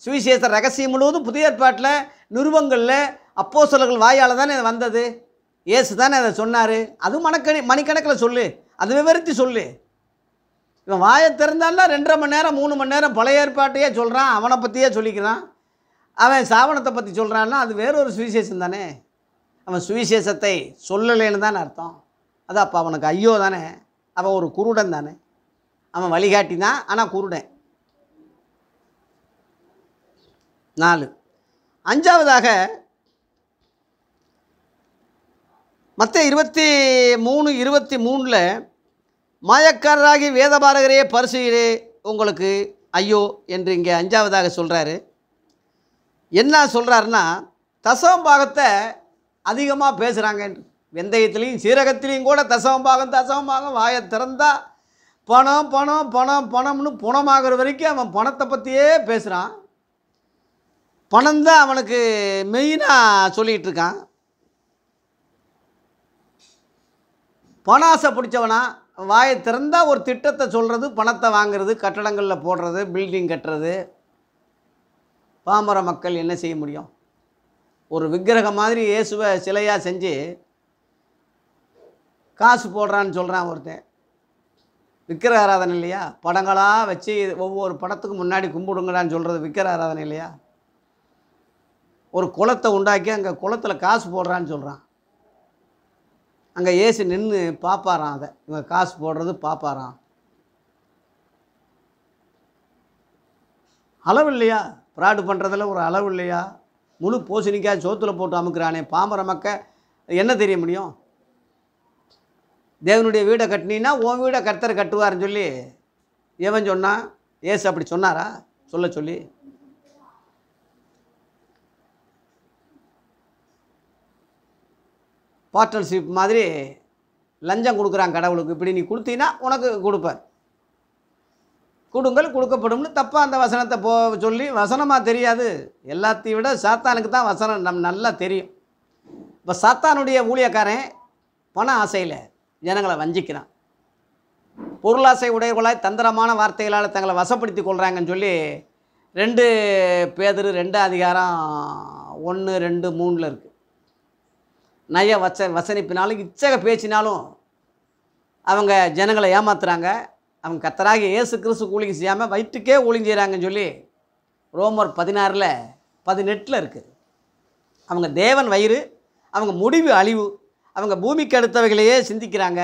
சுவிசேஷ ரகசியம் முழுவதும் புதிய ஏற்பாட்டில் நிருபங்களில் அப்போ சொல்லர்கள் வாயால் தானே வந்தது ஏசு தானே அதை சொன்னார் அதுவும் மனக்கணி மணிக்கணக்கில் சொல்லு அது விவரித்து சொல்லு இவன் வாயை திறந்தான்னா ரெண்டரை மணி நேரம் மூணு மணி நேரம் பழைய ஏற்பாட்டையே சொல்கிறான் அவனை பற்றியே சொல்லிக்கிறான் அவன் சாவணத்தை பற்றி சொல்கிறான்னா அது வேறொரு சுவிசேஷம் தானே அவன் சுவிசேஷத்தை சொல்லலைன்னு தானே அர்த்தம் அது அப்போ அவனுக்கு ஐயோ தானே அவன் ஒரு குருடன் தானே அவன் வழிகாட்டி தான் ஆனால் குருடன் நாலு அஞ்சாவதாக மற்ற இருபத்தி மூணு இருபத்தி மூணில் மாயக்காரராகி வேதபாரகரையே பரிசுகிறே உங்களுக்கு ஐயோ என்று இங்கே அஞ்சாவதாக சொல்கிறாரு என்ன சொல்கிறாருன்னா தசவம்பாகத்தை அதிகமாக பேசுகிறாங்க வெந்தயத்திலையும் சீரகத்திலையும் கூட தசவம்பாகம் தசவம்பாகம் வாயை திறந்தால் பணம் பணம் பணம் பணம்னு பணமாகிற வரைக்கும் அவன் பணத்தை பற்றியே பேசுகிறான் பணம் தான் அவனுக்கு மெயினாக சொல்லிகிட்டு இருக்கான் பணாசை பிடிச்சவனா வாயை திறந்தால் ஒரு திட்டத்தை சொல்கிறது பணத்தை வாங்கிறது கட்டடங்களில் போடுறது பில்டிங் கட்டுறது பாமர மக்கள் என்ன செய்ய முடியும் ஒரு விக்கிரகம் மாதிரி இயேசுவை சிலையாக செஞ்சு காசு போடுறான்னு சொல்கிறான் ஒருத்தன் விக்கிர ஆராதனை இல்லையா படங்களாக வச்சு ஒவ்வொரு படத்துக்கு முன்னாடி கும்பிடுங்கடான்னு சொல்கிறது விக்கிர ஆராதனை இல்லையா ஒரு குளத்தை உண்டாக்கி அங்கே குளத்தில் காசு போடுறான்னு சொல்கிறான் அங்கே ஏசு நின்று பார்ப்பாராம் அதை இவங்க காசு போடுறது பார்ப்பாராம் அளவு இல்லையா ஃப்ராடு பண்ணுறதில் ஒரு அளவு இல்லையா முழு பூசணிக்காய் சோத்தில் போட்டு அமுக்கிறானே பாம்பர மக்க என்ன தெரிய முடியும் தேவனுடைய வீடை கட்டினீன்னா உன் வீடை கர்த்தர் கட்டுவார்னு சொல்லி எவன் சொன்னான் ஏசு அப்படி சொன்னாரா சொல்ல சொல்லி பார்ட்னர்ஷிப் மாதிரி லஞ்சம் கொடுக்குறாங்க கடவுளுக்கு இப்படி நீ கொடுத்தீங்கன்னா உனக்கு கொடுப்பார் கொடுங்கள் கொடுக்கப்படும்னு தப்பாக அந்த வசனத்தை போ சொல்லி வசனமாக தெரியாது எல்லாத்தையும் விட சாத்தானுக்கு தான் வசனம் நம் நல்லா தெரியும் இப்போ சாத்தானுடைய ஊழியக்காரன் பண ஆசையில் ஜனங்களை வஞ்சிக்கிறான் பொருளாசை உடையவர்களாய் தந்திரமான வார்த்தைகளால் தங்களை வசப்படுத்தி கொள்கிறாங்கன்னு சொல்லி ரெண்டு பேதர் ரெண்டு அதிகாரம் ஒன்று ரெண்டு மூணில் இருக்குது நய வச்ச வசனிப்பினாலும் இச்சக பேச்சினாலும் அவங்க ஜனங்களை ஏமாத்துறாங்க அவங்க கத்தராக இயேசு கிறிஸ்து கூலிங்க செய்யாமல் வயிற்றுக்கே ஊழிங் செய்கிறாங்கன்னு சொல்லி ரோமர் பதினாறில் பதினெட்டில் இருக்குது அவங்க தேவன் வயிறு அவங்க முடிவு அழிவு அவங்க பூமிக்கு அடுத்தவைகளையே சிந்திக்கிறாங்க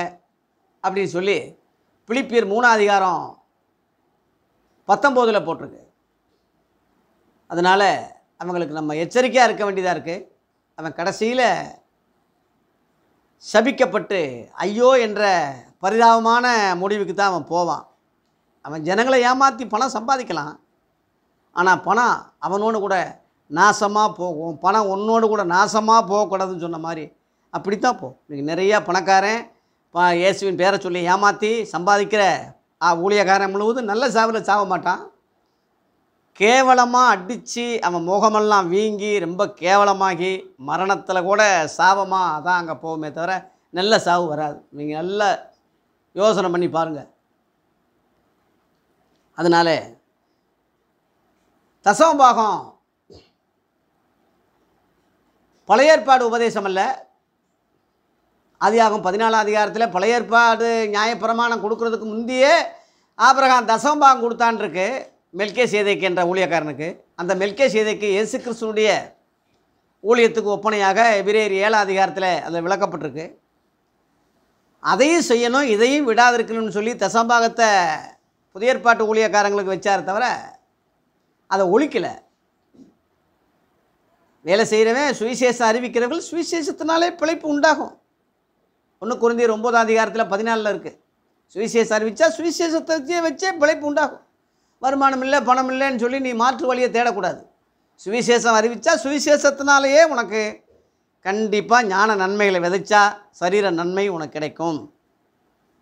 அப்படின்னு சொல்லி பிளிப்பியர் மூணாதிகாரம் பத்தொம்போதில் போட்டிருக்கு அதனால் அவங்களுக்கு நம்ம எச்சரிக்கையாக இருக்க வேண்டியதாக இருக்குது அவன் கடைசியில் சபிக்கப்பட்டு ஐயோ என்ற பரிதாபமான முடிவுக்கு தான் அவன் போவான் அவன் ஜனங்களை ஏமாற்றி பணம் சம்பாதிக்கலாம் ஆனால் பணம் அவனோடு கூட நாசமாக போகும் பணம் உன்னோடு கூட நாசமாக போகக்கூடாதுன்னு சொன்ன மாதிரி அப்படித்தான் போகும் இன்றைக்கி நிறையா பணக்காரன் பா இயேசுவின் பேரை சொல்லி ஏமாற்றி சம்பாதிக்கிற ஊழியக்காரன் முழுவதும் நல்ல சாவில் சாக மாட்டான் கேவலமாக அடித்து அவன் முகமெல்லாம் வீங்கி ரொம்ப கேவலமாகி மரணத்தில் கூட சாபமாக அதான் அங்கே போகுமே தவிர நல்ல சாவு வராது நீங்கள் நல்ல யோசனை பண்ணி பாருங்கள் அதனால தசமபாகம் பழைய ஏற்பாடு உபதேசம் அல்ல அதிகாகம் பதினாலாம் அதிகாரத்தில் பழைய ஏற்பாடு நியாயப்பிரமாணம் கொடுக்கறதுக்கு முந்தையே ஆபிரகாம் கொடுத்தான் கொடுத்தான்ருக்கு மெல்கே சேதைக்கு என்ற ஊழியக்காரனுக்கு அந்த மெல்கே சேதைக்கு இயேசு கிறிஸ்துனுடைய ஊழியத்துக்கு ஒப்பனையாக எபிரேர் ஏழாம் அதிகாரத்தில் அதில் விளக்கப்பட்டிருக்கு அதையும் செய்யணும் இதையும் விடாதிருக்கணும்னு சொல்லி தசம்பாகத்தை புதிய ஏற்பாட்டு ஊழியக்காரங்களுக்கு வச்சார் தவிர அதை ஒழிக்கலை வேலை செய்கிறவன் சுவிசேஷம் அறிவிக்கிறவர்கள் சுவிசேஷத்தினாலே பிழைப்பு உண்டாகும் ஒன்று குறைந்த ஒன்பதாம் அதிகாரத்தில் பதினாலில் இருக்குது சுவிசேஷம் அறிவித்தா சுவிசேஷத்தை வச்சே பிழைப்பு உண்டாகும் வருமானம் இல்லை பணம் இல்லைன்னு சொல்லி நீ மாற்று வழியை தேடக்கூடாது சுவிசேஷம் அறிவித்தா சுவிசேஷத்தினாலேயே உனக்கு கண்டிப்பாக ஞான நன்மைகளை விதைச்சா சரீர நன்மை உனக்கு கிடைக்கும்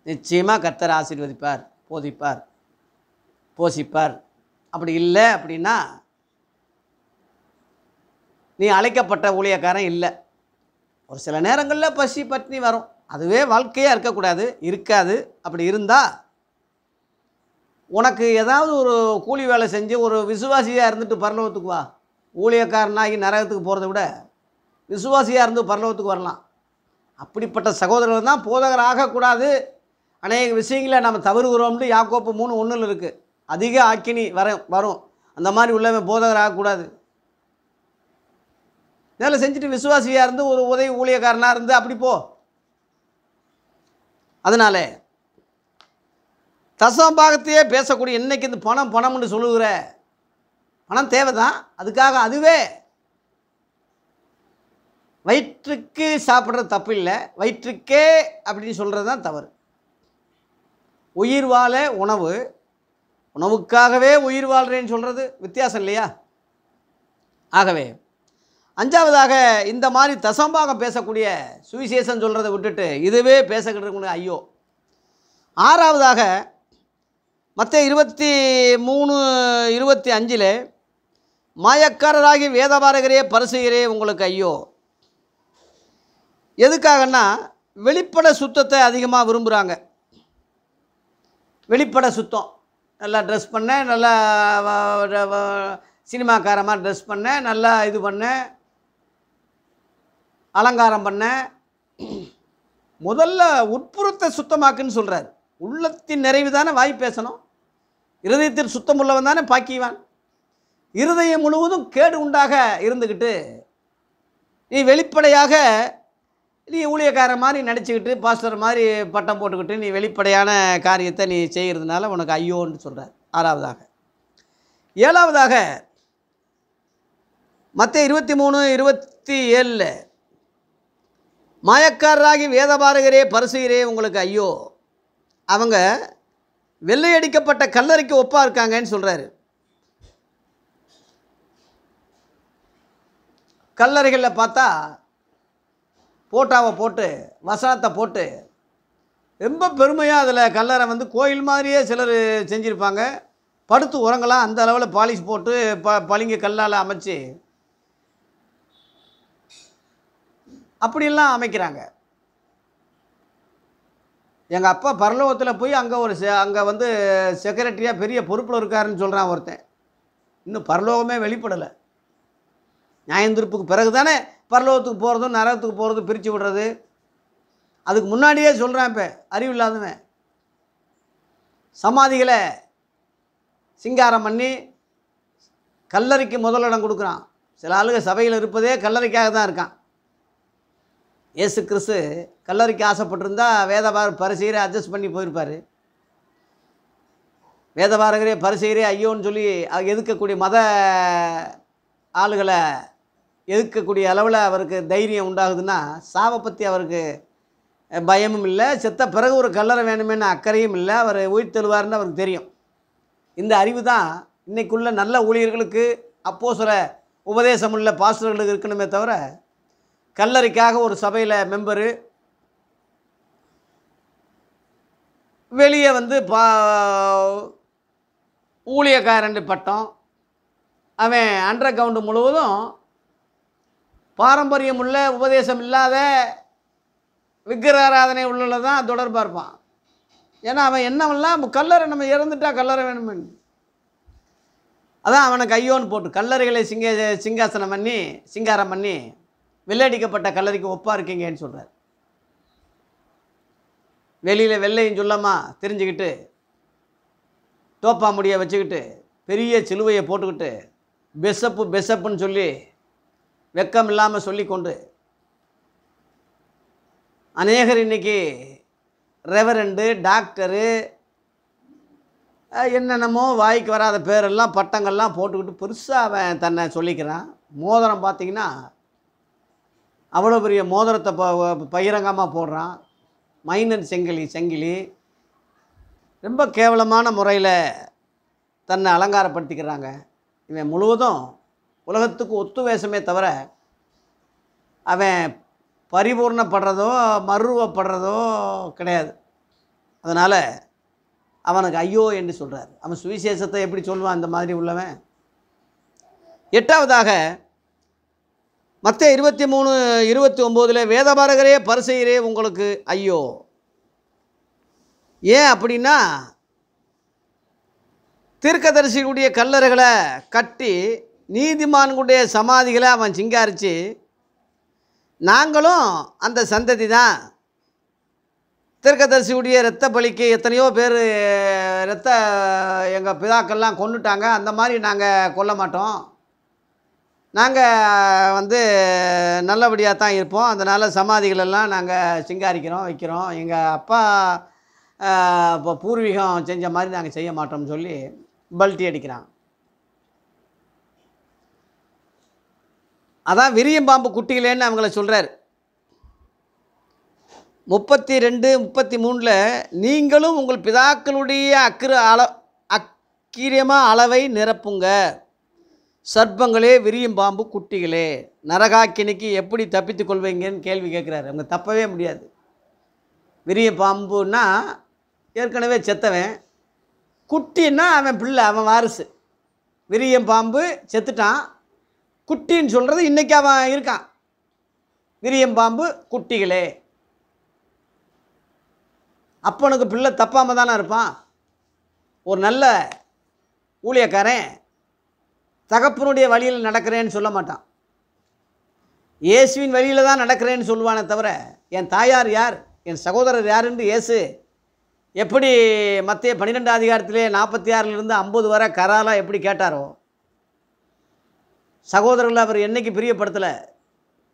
நிச்சயமாக கர்த்தர் ஆசீர்வதிப்பார் போதிப்பார் போஷிப்பார் அப்படி இல்லை அப்படின்னா நீ அழைக்கப்பட்ட ஊழியக்காரன் இல்லை ஒரு சில நேரங்களில் பசி பட்னி வரும் அதுவே வாழ்க்கையாக இருக்கக்கூடாது இருக்காது அப்படி இருந்தால் உனக்கு ஏதாவது ஒரு கூலி வேலை செஞ்சு ஒரு விசுவாசியாக இருந்துட்டு பரலோகத்துக்கு வா ஊழியக்காரனாகி நரகத்துக்கு போகிறத விட விசுவாசியாக இருந்து பரலோகத்துக்கு வரலாம் அப்படிப்பட்ட சகோதரர்கள் தான் போதகர் ஆகக்கூடாது அநேக விஷயங்களை நம்ம தவறுகிறோம்னு யாக்கோப்பு மூணு ஒன்றில் இருக்குது அதிக ஆக்கினி வர வரும் அந்த மாதிரி உள்ளவன் போதகர் ஆகக்கூடாது இதில் செஞ்சுட்டு விசுவாசியாக இருந்து ஒரு உதவி ஊழியக்காரனாக இருந்து அப்படி போ அதனாலே தசம் பாகத்தையே பேசக்கூடிய இன்றைக்கி இந்த பணம் பணம்னு சொல்லுகிற பணம் தேவை தான் அதுக்காக அதுவே வயிற்றுக்கு சாப்பிட்றது தப்பு இல்லை வயிற்றுக்கே அப்படின்னு சொல்கிறது தான் தவறு உயிர் வாழ உணவு உணவுக்காகவே உயிர் வாழ்கிறேன்னு சொல்கிறது வித்தியாசம் இல்லையா ஆகவே அஞ்சாவதாக இந்த மாதிரி தசம்பாகம் பேசக்கூடிய சுவிசேஷம் சொல்கிறத விட்டுட்டு இதுவே பேசக்கிட்டு இருக்கணும் ஐயோ ஆறாவதாக மற்ற இருபத்தி மூணு இருபத்தி அஞ்சில் மாயக்காரராகி வேதபாரகரே பரிசுகிறே உங்களுக்கு ஐயோ எதுக்காகன்னா வெளிப்பட சுத்தத்தை அதிகமாக விரும்புகிறாங்க வெளிப்பட சுத்தம் நல்லா ட்ரெஸ் பண்ணேன் நல்லா சினிமாக்காரமாக ட்ரெஸ் பண்ணேன் நல்லா இது பண்ணேன் அலங்காரம் பண்ணேன் முதல்ல உட்புறத்தை சுத்தமாக்குன்னு சொல்கிறார் உள்ளத்தின் நிறைவு தானே வாய் பேசணும் இருதயத்தில் சுத்தம் உள்ளவன் தானே பாக்கிவான் இருதயம் முழுவதும் கேடு உண்டாக இருந்துக்கிட்டு நீ வெளிப்படையாக நீ ஊழியக்கார மாதிரி நடிச்சுக்கிட்டு பாஸ்டர் மாதிரி பட்டம் போட்டுக்கிட்டு நீ வெளிப்படையான காரியத்தை நீ செய்கிறதுனால உனக்கு ஐயோன்னு சொல்கிறார் ஆறாவதாக ஏழாவதாக மற்ற இருபத்தி மூணு இருபத்தி ஏழில் மாயக்காரராகி வேதபாரகரே பரிசுகிறே உங்களுக்கு ஐயோ அவங்க வெள்ளையடிக்கப்பட்ட கல்லறைக்கு ஒப்பாக இருக்காங்கன்னு சொல்கிறாரு கல்லறைகளில் பார்த்தா போட்டாவை போட்டு வசனத்தை போட்டு ரொம்ப பெருமையாக அதில் கல்லறை வந்து கோயில் மாதிரியே சிலர் செஞ்சுருப்பாங்க படுத்து உரங்களாம் அந்த அளவில் பாலிஷ் போட்டு ப பளிங்கு கல்லால் அமைச்சு அப்படியெல்லாம் அமைக்கிறாங்க எங்கள் அப்பா பரலோகத்தில் போய் அங்கே ஒரு செ அங்கே வந்து செக்ரட்டரியாக பெரிய பொறுப்பில் இருக்காருன்னு சொல்கிறான் ஒருத்தன் இன்னும் பரலோகமே வெளிப்படலை நியாயந்திருப்புக்கு பிறகு தானே பரலோகத்துக்கு போகிறதும் நரகத்துக்கு போகிறதும் பிரித்து விடுறது அதுக்கு முன்னாடியே சொல்கிறேன் இப்போ அறிவு இல்லாதவன் சமாதிகளை சிங்காரம் பண்ணி கல்லறைக்கு முதலிடம் கொடுக்குறான் சில ஆளுங்க சபையில் இருப்பதே கல்லறைக்காக தான் இருக்கான் ஏசு கிறிஸ்து கல்லூரிக்கு ஆசைப்பட்டிருந்தால் வேதபார பரிசீரை அட்ஜஸ்ட் பண்ணி போயிருப்பார் வேதபாரகரே பரிசீரே ஐயோன்னு சொல்லி எதுக்கக்கூடிய மத ஆளுகளை எதுக்கக்கூடிய அளவில் அவருக்கு தைரியம் உண்டாகுதுன்னா சாவை பற்றி அவருக்கு பயமும் இல்லை செத்த பிறகு ஒரு கல்லறை வேணுமே அக்கறையும் இல்லை அவர் உயிர் தெழுவார்னு அவருக்கு தெரியும் இந்த அறிவு தான் இன்றைக்குள்ள நல்ல ஊழியர்களுக்கு அப்போ சில உபதேசமுள்ள பாஸ்டர்களுக்கு இருக்கணுமே தவிர கல்லறைக்காக ஒரு சபையில் மெம்பரு வெளியே வந்து பா ஊழியக்காரண்டு பட்டம் அவன் அண்டர் கிரவுண்டு முழுவதும் பாரம்பரியம் உள்ள உபதேசம் இல்லாத விக்கிராராதனை உள்ளல தான் தொடர்பாக இருப்பான் ஏன்னா அவன் என்னவெல்லாம் கல்லறை நம்ம இறந்துட்டா கல்லறை வேணும் அதான் அவனை கையோன்னு போட்டு கல்லறைகளை சிங்க சிங்காசனம் பண்ணி சிங்காரம் பண்ணி வெள்ளையடிக்கப்பட்ட கல்லறைக்கு ஒப்பாக இருக்கீங்கன்னு சொல்கிறார் வெளியில் வெள்ளையும் சொல்லமா தெரிஞ்சுக்கிட்டு தோப்பாமுடியை வச்சுக்கிட்டு பெரிய சிலுவையை போட்டுக்கிட்டு பெசப்பு பெசப்புன்னு சொல்லி வெக்கம் இல்லாமல் சொல்லி கொண்டு அநேகர் இன்னைக்கு ரெவரண்டு டாக்டரு என்னென்னமோ வாய்க்கு வராத பேரெல்லாம் பட்டங்கள்லாம் போட்டுக்கிட்டு பெருசாக அவன் தன்னை சொல்லிக்கிறான் மோதிரம் பார்த்திங்கன்னா அவ்வளோ பெரிய மோதிரத்தை ப பகிரங்கமாக போடுறான் மைனன் செங்கிலி செங்கிலி ரொம்ப கேவலமான முறையில் தன்னை அலங்காரப்படுத்திக்கிறாங்க இவன் முழுவதும் உலகத்துக்கு ஒத்து வேஷமே தவிர அவன் பரிபூர்ணப்படுறதோ மருவப்படுறதோ கிடையாது அதனால் அவனுக்கு ஐயோ என்று சொல்கிறார் அவன் சுவிசேஷத்தை எப்படி சொல்லுவான் அந்த மாதிரி உள்ளவன் எட்டாவதாக மற்ற இருபத்தி மூணு இருபத்தி ஒம்போதில் வேதபாரகரே பரிசெய்கிறே உங்களுக்கு ஐயோ ஏன் அப்படின்னா தீர்க்கதரிசிகளுடைய கல்லறைகளை கட்டி நீதிமான்களுடைய சமாதிகளை அவன் சிங்காரித்து நாங்களும் அந்த சந்ததி தான் தீர்க்கதரிசியுடைய இரத்த பலிக்கு எத்தனையோ பேர் இரத்த எங்கள் பிதாக்கள்லாம் கொண்டுட்டாங்க அந்த மாதிரி நாங்கள் கொல்ல மாட்டோம் நாங்கள் வந்து நல்லபடியாக தான் இருப்போம் அதனால் சமாதிகளெல்லாம் நாங்கள் சிங்காரிக்கிறோம் வைக்கிறோம் எங்கள் அப்பா இப்போ பூர்வீகம் செஞ்ச மாதிரி நாங்கள் செய்ய மாட்டோம்னு சொல்லி பல்ட்டி அடிக்கிறான் அதான் விரியம் பாம்பு குட்டிகளேன்னு அவங்கள சொல்கிறார் முப்பத்தி ரெண்டு முப்பத்தி மூணில் நீங்களும் உங்கள் பிதாக்களுடைய அக்கிர அள அக்கிரியமாக அளவை நிரப்புங்க சர்ப்பங்களே விரியும் பாம்பு குட்டிகளே நரகாக்கினிக்கு எப்படி தப்பித்து கொள்வீங்கன்னு கேள்வி கேட்குறாரு அவங்க தப்பவே முடியாது விரிய பாம்புன்னா ஏற்கனவே செத்தவன் குட்டின்னா அவன் பிள்ளை அவன் வாரிசு விரியம் பாம்பு செத்துட்டான் குட்டின்னு சொல்கிறது இன்றைக்கி அவன் இருக்கான் விரியம் பாம்பு குட்டிகளே அப்பனுக்கு பிள்ளை தப்பாமல் தானே இருப்பான் ஒரு நல்ல ஊழியக்காரன் தகப்பனுடைய வழியில் நடக்கிறேன்னு சொல்ல மாட்டான் இயேசுவின் வழியில் தான் நடக்கிறேன்னு சொல்லுவானே தவிர என் தாயார் யார் என் சகோதரர் யார் என்று இயேசு எப்படி மத்திய பன்னிரெண்டு அதிகாரத்திலே நாற்பத்தி ஆறிலிருந்து ஐம்பது வரை கராலாக எப்படி கேட்டாரோ சகோதரர்களை அவர் என்றைக்கு பிரியப்படுத்தலை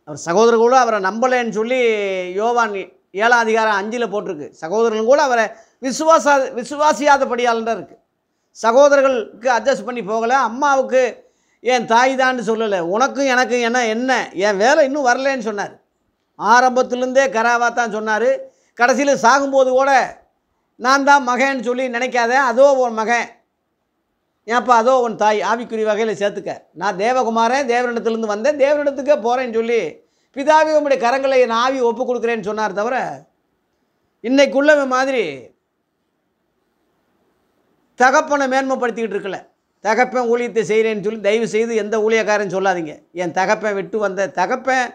அவர் சகோதரர்களும் அவரை நம்பலைன்னு சொல்லி யோவான் ஏழாம் அதிகாரம் அஞ்சில் போட்டிருக்கு சகோதரர்களும் கூட அவரை விசுவாசா விசுவாசியாதபடியாளன்றாக இருக்குது சகோதரர்களுக்கு அட்ஜஸ்ட் பண்ணி போகலை அம்மாவுக்கு என் தாய் தான்னு சொல்லலை உனக்கும் எனக்கும் என்ன என்ன என் வேலை இன்னும் வரலன்னு சொன்னார் ஆரம்பத்துலேருந்தே கராவாத்தான் சொன்னார் கடைசியில் சாகும்போது கூட நான் தான் மகன்னு சொல்லி நினைக்காத அதோ உன் மகன் ஏன்ப்பா அதோ உன் தாய் ஆவிக்குரிய வகையில் சேர்த்துக்க நான் தேவகுமாரன் தேவரிடத்துலேருந்து வந்தேன் தேவரிடத்துக்கே போகிறேன்னு சொல்லி பிதாவி உங்களுடைய கரங்களை என் ஆவி ஒப்பு கொடுக்குறேன்னு சொன்னார் தவிர இன்னைக்குள்ள மாதிரி தகப்பனை மேன்மைப்படுத்திக்கிட்டு இருக்கலை தகப்பேன் ஊழியத்தை செய்கிறேன்னு சொல்லி தயவு செய்து எந்த ஊழியக்காரன் சொல்லாதீங்க என் தகப்பேன் விட்டு வந்த தகப்பன்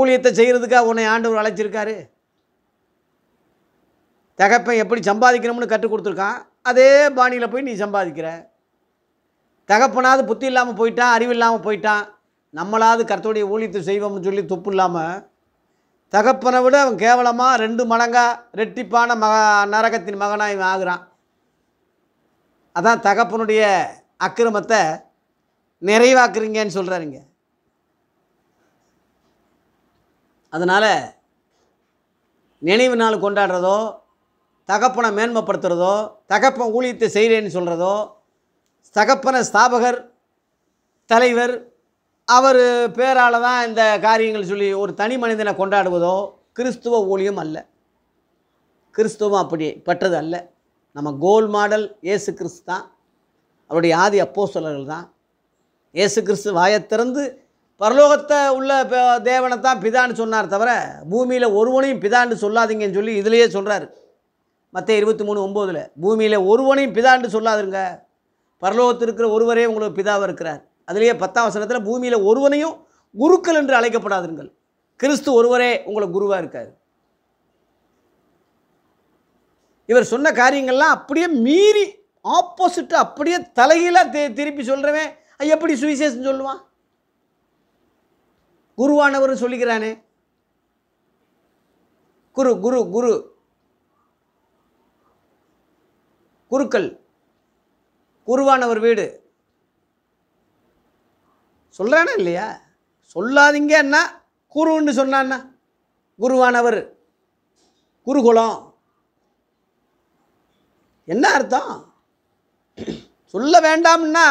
ஊழியத்தை செய்கிறதுக்காக உன்னை ஆண்டவர் அழைச்சிருக்காரு தகப்பேன் எப்படி சம்பாதிக்கணும்னு கற்றுக் கொடுத்துருக்கான் அதே பாணியில் போய் நீ சம்பாதிக்கிற தகப்பனாவது புத்தி இல்லாமல் போயிட்டான் அறிவு இல்லாமல் போயிட்டான் நம்மளாவது கருத்துடைய ஊழியத்தை செய்வோம்னு சொல்லி துப்பு இல்லாமல் தகப்பனை விட அவன் கேவலமாக ரெண்டு மடங்காக ரெட்டிப்பான மக நரகத்தின் மகனாக இவன் ஆகுறான் அதான் தகப்பனுடைய அக்கிரமத்தை நிறைவாக்குறீங்கன்னு சொல்கிறாருங்க அதனால் நினைவு நாள் கொண்டாடுறதோ தகப்பனை மேன்மைப்படுத்துகிறதோ தகப்பன் ஊழியத்தை செய்கிறேன்னு சொல்கிறதோ தகப்பன ஸ்தாபகர் தலைவர் அவர் பேரால் தான் இந்த காரியங்கள் சொல்லி ஒரு தனி மனிதனை கொண்டாடுவதோ கிறிஸ்துவ ஊழியம் அல்ல கிறிஸ்துவம் அப்படி பட்டது அல்ல நம்ம கோல் மாடல் இயேசு கிறிஸ்து தான் அவருடைய ஆதி அப்போ சொல்லர்கள் தான் ஏசு கிறிஸ்து திறந்து பரலோகத்தை உள்ள தேவனை தான் பிதான்னு சொன்னார் தவிர பூமியில் ஒருவனையும் பிதான்னு சொல்லாதீங்கன்னு சொல்லி இதிலேயே சொல்கிறார் மற்ற இருபத்தி மூணு ஒம்போதில் பூமியில் ஒருவனையும் பிதான்னு சொல்லாதுங்க பரலோகத்தில் இருக்கிற ஒருவரே உங்களுக்கு பிதாவாக இருக்கிறார் அதிலேயே பத்தாம் வசனத்தில் பூமியில் ஒருவனையும் குருக்கள் என்று அழைக்கப்படாதுங்கள் கிறிஸ்து ஒருவரே உங்களுக்கு குருவாக இருக்கார் இவர் சொன்ன காரியங்கள்லாம் அப்படியே மீறி ஆப்போசிட்டு அப்படியே தலைகீழாக திருப்பி சொல்கிறவன் எப்படி சுவிசேஷன் சொல்லுவான் குருவானவர் சொல்லிக்கிறானே குரு குரு குரு குருக்கள் குருவானவர் வீடு சொல்கிறானா இல்லையா சொல்லாதீங்க அண்ணா குருன்னு சொன்னான்னா குருவானவர் குருகுலம் என்ன அர்த்தம் சொல்ல வேண்டாம்னா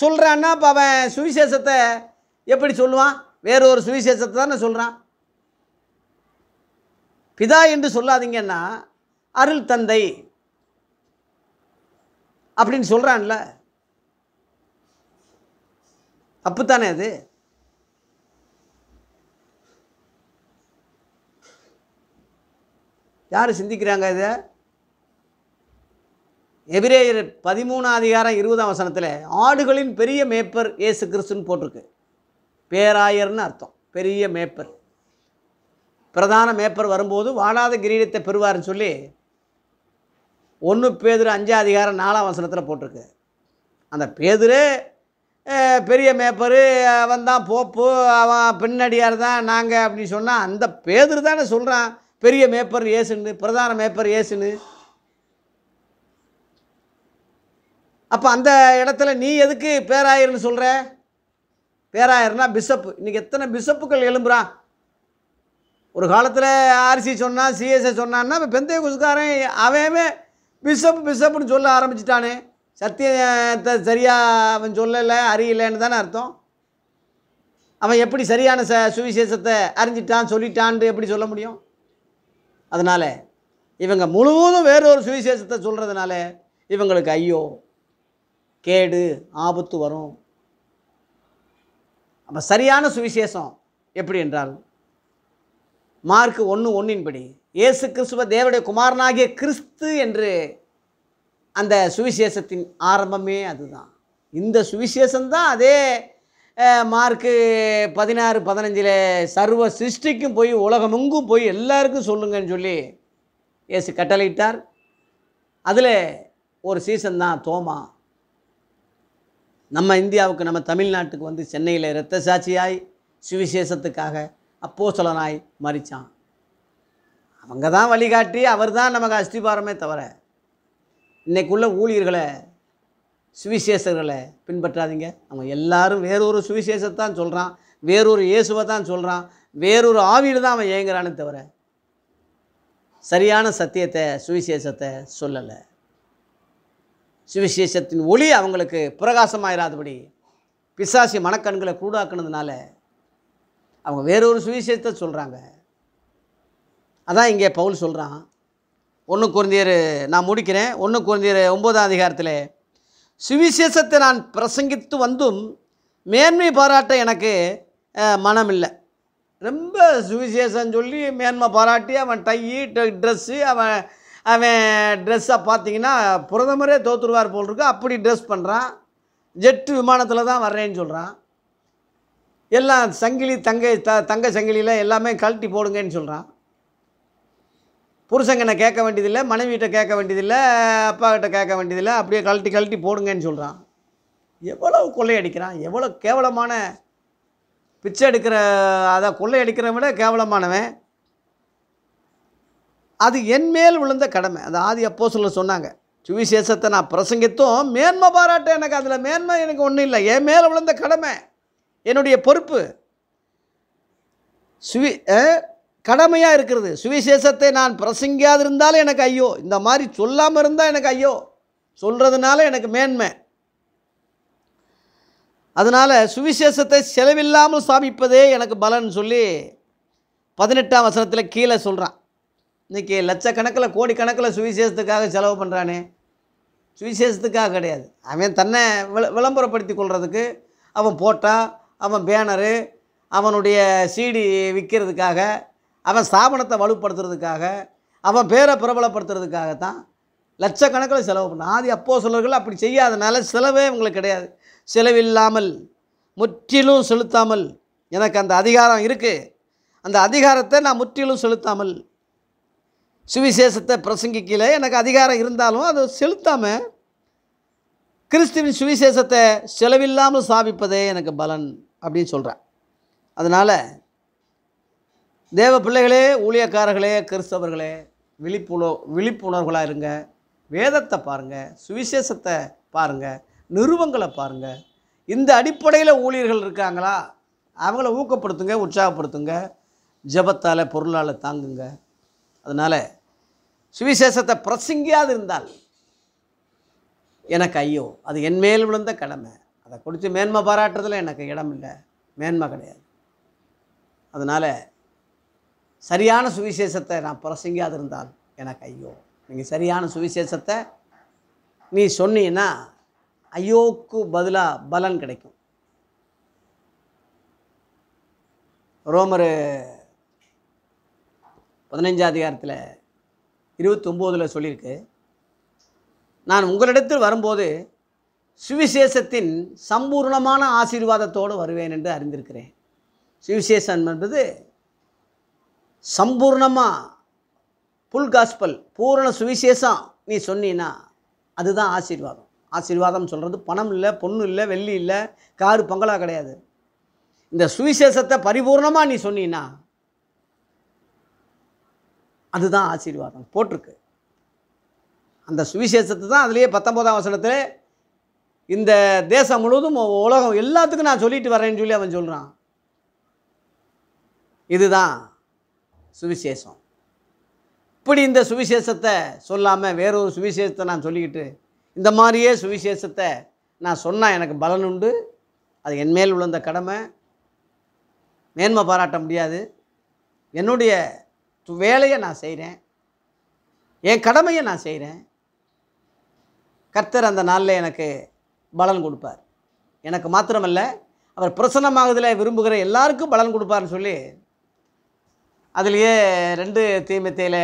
சொல்கிறான்னா இப்போ அவன் சுவிசேஷத்தை எப்படி சொல்லுவான் வேற ஒரு சுவிசேஷத்தை தானே சொல்கிறான் பிதா என்று சொல்லாதீங்கன்னா அருள் தந்தை அப்படின்னு சொல்கிறான்ல அப்புத்தானே அது யார் சிந்திக்கிறாங்க இதை எபிரேயர் பதிமூணாம் அதிகாரம் இருபதாம் வசனத்தில் ஆடுகளின் பெரிய மேப்பர் ஏசு கிறிஸ்துன்னு போட்டிருக்கு பேராயர்னு அர்த்தம் பெரிய மேப்பர் பிரதான மேப்பர் வரும்போது வாழாத கிரீடத்தை பெறுவார்னு சொல்லி ஒன்று பேதுரு அஞ்சாம் அதிகாரம் நாலாம் வசனத்தில் போட்டிருக்கு அந்த பேதுரு பெரிய மேப்பரு அவன் தான் போப்பு அவன் பின்னடியார் தான் நாங்கள் அப்படின்னு சொன்னால் அந்த பேதுரு தானே சொல்கிறான் பெரிய மேப்பர் ஏசுன்னு பிரதான மேப்பர் ஏசுன்னு அப்போ அந்த இடத்துல நீ எதுக்கு பேராயர்னு சொல்கிற பேராயர்னா பிஷப்பு இன்றைக்கி எத்தனை பிஷப்புகள் எழும்புறான் ஒரு காலத்தில் ஆர்சி சொன்னான் சிஎஸ்ஐ சொன்னான்னா இப்போ பெந்தைய குசுக்காரன் அவன் பிஷப் பிஷப்புன்னு சொல்ல ஆரம்பிச்சிட்டானே சத்தியத்தை சரியாக அவன் சொல்லலை அறியலைன்னு தானே அர்த்தம் அவன் எப்படி சரியான ச சுவிசேஷத்தை அறிஞ்சிட்டான் சொல்லிட்டான்ட்டு எப்படி சொல்ல முடியும் அதனால் இவங்க முழுவதும் வேறொரு சுவிசேஷத்தை சொல்கிறதுனால இவங்களுக்கு ஐயோ கேடு ஆபத்து வரும் அப்போ சரியான சுவிசேஷம் எப்படி என்றால் மார்க் ஒன்று ஒன்றின்படி இயேசு கிறிஸ்துவ தேவடைய குமாரனாகிய கிறிஸ்து என்று அந்த சுவிசேஷத்தின் ஆரம்பமே அதுதான் இந்த சுவிசேஷந்தான் அதே மார்க்கு பதினாறு பதினஞ்சில் சர்வ சிருஷ்டிக்கும் போய் உலகமெங்கும் போய் எல்லாருக்கும் சொல்லுங்கன்னு சொல்லி இயேசு கட்டளையிட்டார் அதில் ஒரு சீசன் தான் தோமா நம்ம இந்தியாவுக்கு நம்ம தமிழ்நாட்டுக்கு வந்து சென்னையில் இரத்த சாட்சியாய் சுவிசேஷத்துக்காக சொலனாய் மறித்தான் அவங்க தான் வழிகாட்டி அவர் தான் நமக்கு அஸ்திபாரமே தவிர இன்றைக்குள்ள ஊழியர்களை சுவிசேஷர்களை பின்பற்றாதீங்க அவன் எல்லாரும் வேறொரு சுவிசேஷத்தான் சொல்கிறான் வேறொரு இயேசுவை தான் சொல்கிறான் வேறொரு ஆவியில் தான் அவன் ஏங்குறான்னு தவிர சரியான சத்தியத்தை சுவிசேஷத்தை சொல்லலை சுவிசேஷத்தின் ஒளி அவங்களுக்கு பிரகாசமாயிராதபடி பிசாசி மனக்கண்களை கூடாக்குனதுனால அவங்க வேறொரு சுவிசேஷத்தை சொல்கிறாங்க அதான் இங்கே பவுல் சொல்கிறான் ஒன்று குழந்தையர் நான் முடிக்கிறேன் ஒன்று குழந்தையர் ஒன்பதாம் அதிகாரத்தில் சுவிசேஷத்தை நான் பிரசங்கித்து வந்தும் மேன்மை பாராட்ட எனக்கு மனமில்லை ரொம்ப சுவிசேஷம் சொல்லி மேன்மை பாராட்டி அவன் டை ட்ரெஸ்ஸு அவன் அவன் ட்ரெஸ்ஸை பார்த்தீங்கன்னா பிரதமரே தோத்துருவார் போல் இருக்கு அப்படி ட்ரெஸ் பண்ணுறான் ஜெட்டு விமானத்தில் தான் வர்றேன்னு சொல்கிறான் எல்லாம் சங்கிலி தங்க த தங்க சங்கிலியில் எல்லாமே கழட்டி போடுங்கன்னு சொல்கிறான் புருஷங்கனை கேட்க வேண்டியதில்லை மனைவிகிட்ட கேட்க வேண்டியதில்லை அப்பாக்கிட்ட கேட்க வேண்டியதில்லை அப்படியே கழட்டி கழட்டி போடுங்கன்னு சொல்கிறான் எவ்வளோ கொள்ளையடிக்கிறான் எவ்வளோ கேவலமான பிச்சை எடுக்கிற அதை கொள்ளையடிக்கிறவன் விட கேவலமானவன் அது என் மேல் விழுந்த கடமை அது ஆதி அப்போ சொல்ல சொன்னாங்க சுவிசேஷத்தை நான் பிரசங்கித்தும் மேன்மை பாராட்ட எனக்கு அதில் மேன்மை எனக்கு ஒன்றும் இல்லை என் மேலே விழுந்த கடமை என்னுடைய பொறுப்பு சுவி கடமையாக இருக்கிறது சுவிசேஷத்தை நான் பிரசங்கியாதிருந்தாலும் எனக்கு ஐயோ இந்த மாதிரி சொல்லாமல் இருந்தால் எனக்கு ஐயோ சொல்கிறதுனால எனக்கு மேன்மை அதனால் சுவிசேஷத்தை செலவில்லாமல் சாமிப்பதே எனக்கு பலன் சொல்லி பதினெட்டாம் வசனத்தில் கீழே சொல்கிறான் இன்றைக்கி லட்சக்கணக்கில் கோடிக்கணக்கில் சுவிசேஷத்துக்காக செலவு பண்ணுறானே சுவிசேஷத்துக்காக கிடையாது அவன் தன்னை விள விளம்பரப்படுத்தி கொள்கிறதுக்கு அவன் போட்டா அவன் பேனரு அவனுடைய சீடி விற்கிறதுக்காக அவன் ஸ்தாபனத்தை வலுப்படுத்துறதுக்காக அவன் பேரை பிரபலப்படுத்துறதுக்காக தான் லட்சக்கணக்கில் செலவு பண்ணான் ஆதி அப்போ சிலர்கள் அப்படி செய்யாதனால செலவே இவங்களுக்கு கிடையாது செலவில்லாமல் முற்றிலும் செலுத்தாமல் எனக்கு அந்த அதிகாரம் இருக்குது அந்த அதிகாரத்தை நான் முற்றிலும் செலுத்தாமல் சுவிசேஷத்தை பிரசங்கிக்கல எனக்கு அதிகாரம் இருந்தாலும் அதை செலுத்தாமல் கிறிஸ்துவின் சுவிசேஷத்தை செலவில்லாமல் சாபிப்பதே எனக்கு பலன் அப்படின்னு சொல்கிறேன் அதனால் தேவ பிள்ளைகளே ஊழியக்காரர்களே கிறிஸ்தவர்களே விழிப்புண விழிப்புணர்வுகளாக இருங்க வேதத்தை பாருங்கள் சுவிசேஷத்தை பாருங்கள் நிறுவங்களை பாருங்கள் இந்த அடிப்படையில் ஊழியர்கள் இருக்காங்களா அவங்கள ஊக்கப்படுத்துங்க உற்சாகப்படுத்துங்க ஜபத்தால் பொருளால் தாங்குங்க அதனால் சுவிசேஷத்தை பிரசங்கியாது இருந்தால் எனக்கு ஐயோ அது என் மேல் விழுந்த கடமை அதை குடித்து மேன்மை பாராட்டுறதுல எனக்கு இடம் இல்லை மேன்மை கிடையாது அதனால் சரியான சுவிசேஷத்தை நான் பிரசங்கியாது இருந்தால் எனக்கு ஐயோ நீங்கள் சரியான சுவிசேஷத்தை நீ சொன்னீன்னா ஐயோவுக்கு பதிலாக பலன் கிடைக்கும் ரோமர் பதினஞ்சாம் அதிகாரத்தில் இருபத்தொம்போதில் சொல்லியிருக்கு நான் உங்களிடத்தில் வரும்போது சுவிசேஷத்தின் சம்பூர்ணமான ஆசீர்வாதத்தோடு வருவேன் என்று அறிந்திருக்கிறேன் சுவிசேஷம் என்பது சம்பூர்ணமாக புல் காஸ்பல் பூரண சுவிசேஷம் நீ சொன்னீன்னா அதுதான் ஆசீர்வாதம் ஆசீர்வாதம் சொல்கிறது பணம் இல்லை பொண்ணு இல்லை வெள்ளி இல்லை காரு பங்களா கிடையாது இந்த சுவிசேஷத்தை பரிபூர்ணமாக நீ சொன்னீன்னா அதுதான் ஆசீர்வாதம் போட்டிருக்கு அந்த சுவிசேஷத்தை தான் அதுலேயே பத்தொம்போதாம் வசனத்தில் இந்த தேசம் முழுவதும் உலகம் எல்லாத்துக்கும் நான் சொல்லிட்டு வரேன்னு சொல்லி அவன் சொல்கிறான் இதுதான் சுவிசேஷம் இப்படி இந்த சுவிசேஷத்தை சொல்லாமல் வேறொரு சுவிசேஷத்தை நான் சொல்லிக்கிட்டு இந்த மாதிரியே சுவிசேஷத்தை நான் சொன்னால் எனக்கு பலன் உண்டு அது என் மேல் உள்ள கடமை மேன்மை பாராட்ட முடியாது என்னுடைய வேலையை நான் செய்கிறேன் என் கடமையை நான் செய்கிறேன் கர்த்தர் அந்த நாளில் எனக்கு பலன் கொடுப்பார் எனக்கு மாத்திரமல்ல அவர் பிரசன்னமாகதில் விரும்புகிற எல்லாருக்கும் பலன் கொடுப்பார்னு சொல்லி அதுலேயே ரெண்டு தீமத்தையில்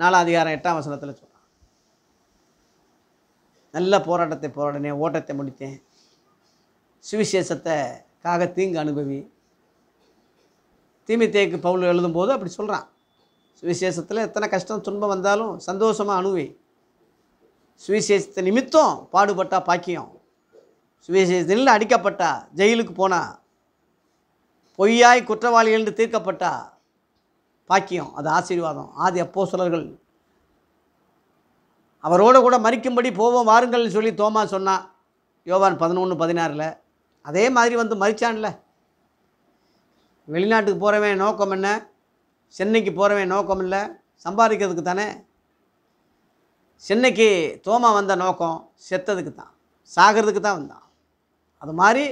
நாலாம் அதிகாரம் எட்டாம் வசனத்தில் சொல்கிறான் நல்ல போராட்டத்தை போராடினேன் ஓட்டத்தை முடித்தேன் சுவிசேஷத்தை காக தீங்கு அனுபவி தீமித்தேக்கு பவுல் எழுதும்போது அப்படி சொல்கிறான் சுவிசேஷத்தில் எத்தனை கஷ்டம் துன்பம் வந்தாலும் சந்தோஷமாக அணுவி சுவிசேஷத்தை நிமித்தம் பாடுபட்டால் பாக்கியம் சுவிசேஷத்தில் அடிக்கப்பட்டா ஜெயிலுக்கு போனா பொய்யாய் குற்றவாளிகள் என்று தீர்க்கப்பட்டா பாக்கியம் அது ஆசீர்வாதம் ஆதி அப்போ சொலர்கள் அவரோடு கூட மறிக்கும்படி போவோம் வாருங்கள்னு சொல்லி தோமா சொன்னான் யோவான் பதினொன்று பதினாறில் அதே மாதிரி வந்து மறிச்சான்ல வெளிநாட்டுக்கு போகிறவன் நோக்கம் என்ன சென்னைக்கு போகிறவன் நோக்கம் இல்லை சம்பாதிக்கிறதுக்கு தானே சென்னைக்கு தோமா வந்த நோக்கம் செத்ததுக்கு தான் சாகிறதுக்கு தான் வந்தான் அது மாதிரி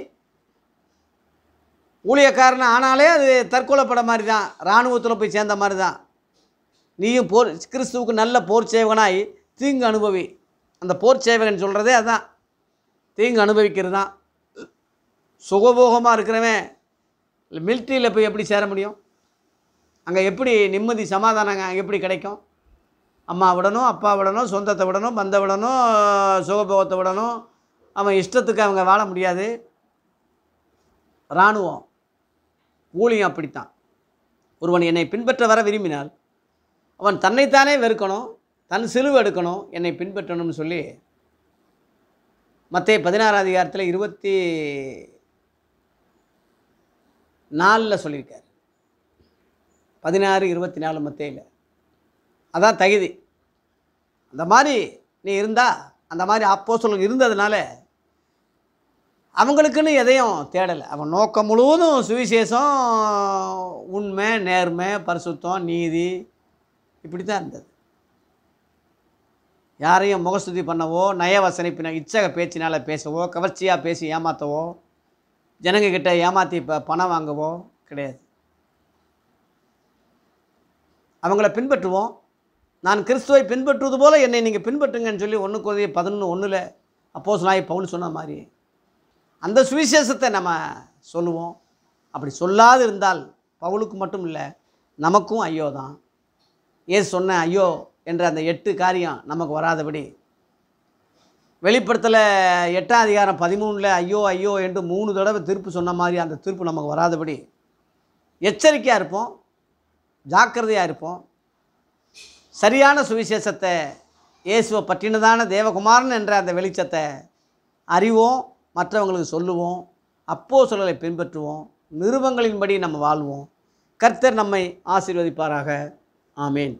ஊழியக்காரன் ஆனாலே அது தற்கொலைப்பட மாதிரி தான் இராணுவத்தில் போய் சேர்ந்த மாதிரி தான் நீயும் போர் கிறிஸ்துவுக்கு நல்ல போர் சேவகனாய் தீங்கு அனுபவி அந்த போர் சேவகன் சொல்கிறதே அதுதான் தீங்கு அனுபவிக்கிறது தான் சுகபோகமாக இருக்கிறவன் இல்லை மிலிட்ரியில் போய் எப்படி சேர முடியும் அங்கே எப்படி நிம்மதி சமாதானங்க எப்படி கிடைக்கும் அம்மா விடணும் அப்பா விடணும் சொந்தத்தை விடணும் பந்த விடணும் சுகபோகத்தை விடணும் அவன் இஷ்டத்துக்கு அவங்க வாழ முடியாது இராணுவம் ஊழியம் அப்படித்தான் ஒருவன் என்னை பின்பற்ற வர விரும்பினால் அவன் தன்னைத்தானே வெறுக்கணும் தன் சிலுவை எடுக்கணும் என்னை பின்பற்றணும்னு சொல்லி மற்ற பதினாறாம் அதிகாரத்தில் இருபத்தி நாலில் சொல்லியிருக்கார் பதினாறு இருபத்தி நாலு மத்தியில் அதான் தகுதி அந்த மாதிரி நீ இருந்தால் அந்த மாதிரி அப்போ சொல்லுங்க இருந்ததுனால அவங்களுக்குன்னு எதையும் தேடலை அவன் நோக்கம் முழுவதும் சுவிசேஷம் உண்மை நேர்மை பரிசுத்தம் நீதி இப்படி தான் இருந்தது யாரையும் முகஸ்துதி பண்ணவோ நயவசனை பின்ன இச்சக பேச்சினால் பேசவோ கவர்ச்சியாக பேசி ஏமாற்றவோ ஜனங்கக்கிட்ட ஏமாற்றி இப்போ பணம் வாங்கவோ கிடையாது அவங்கள பின்பற்றுவோம் நான் கிறிஸ்துவை பின்பற்றுவது போல் என்னை நீங்கள் பின்பற்றுங்கன்னு சொல்லி ஒன்று கொதி பதினொன்று ஒன்றில் அப்போஸ் நாய் பவுன் சொன்ன மாதிரி அந்த சுவிசேஷத்தை நம்ம சொல்லுவோம் அப்படி சொல்லாது இருந்தால் பவுலுக்கு மட்டும் இல்லை நமக்கும் ஐயோ தான் ஏ சொன்ன ஐயோ என்ற அந்த எட்டு காரியம் நமக்கு வராதபடி வெளிப்படத்தில் எட்டாம் அதிகாரம் பதிமூணில் ஐயோ ஐயோ என்று மூணு தடவை தீர்ப்பு சொன்ன மாதிரி அந்த தீர்ப்பு நமக்கு வராதபடி எச்சரிக்கையாக இருப்போம் ஜாக்கிரதையாக இருப்போம் சரியான சுவிசேஷத்தை இயேசுவை பற்றினதான தேவகுமாரன் என்ற அந்த வெளிச்சத்தை அறிவோம் மற்றவங்களுக்கு சொல்லுவோம் அப்போ சொல்லலை பின்பற்றுவோம் நிருபங்களின்படி நம்ம வாழ்வோம் கர்த்தர் நம்மை ஆசீர்வதிப்பாராக ஆமேன்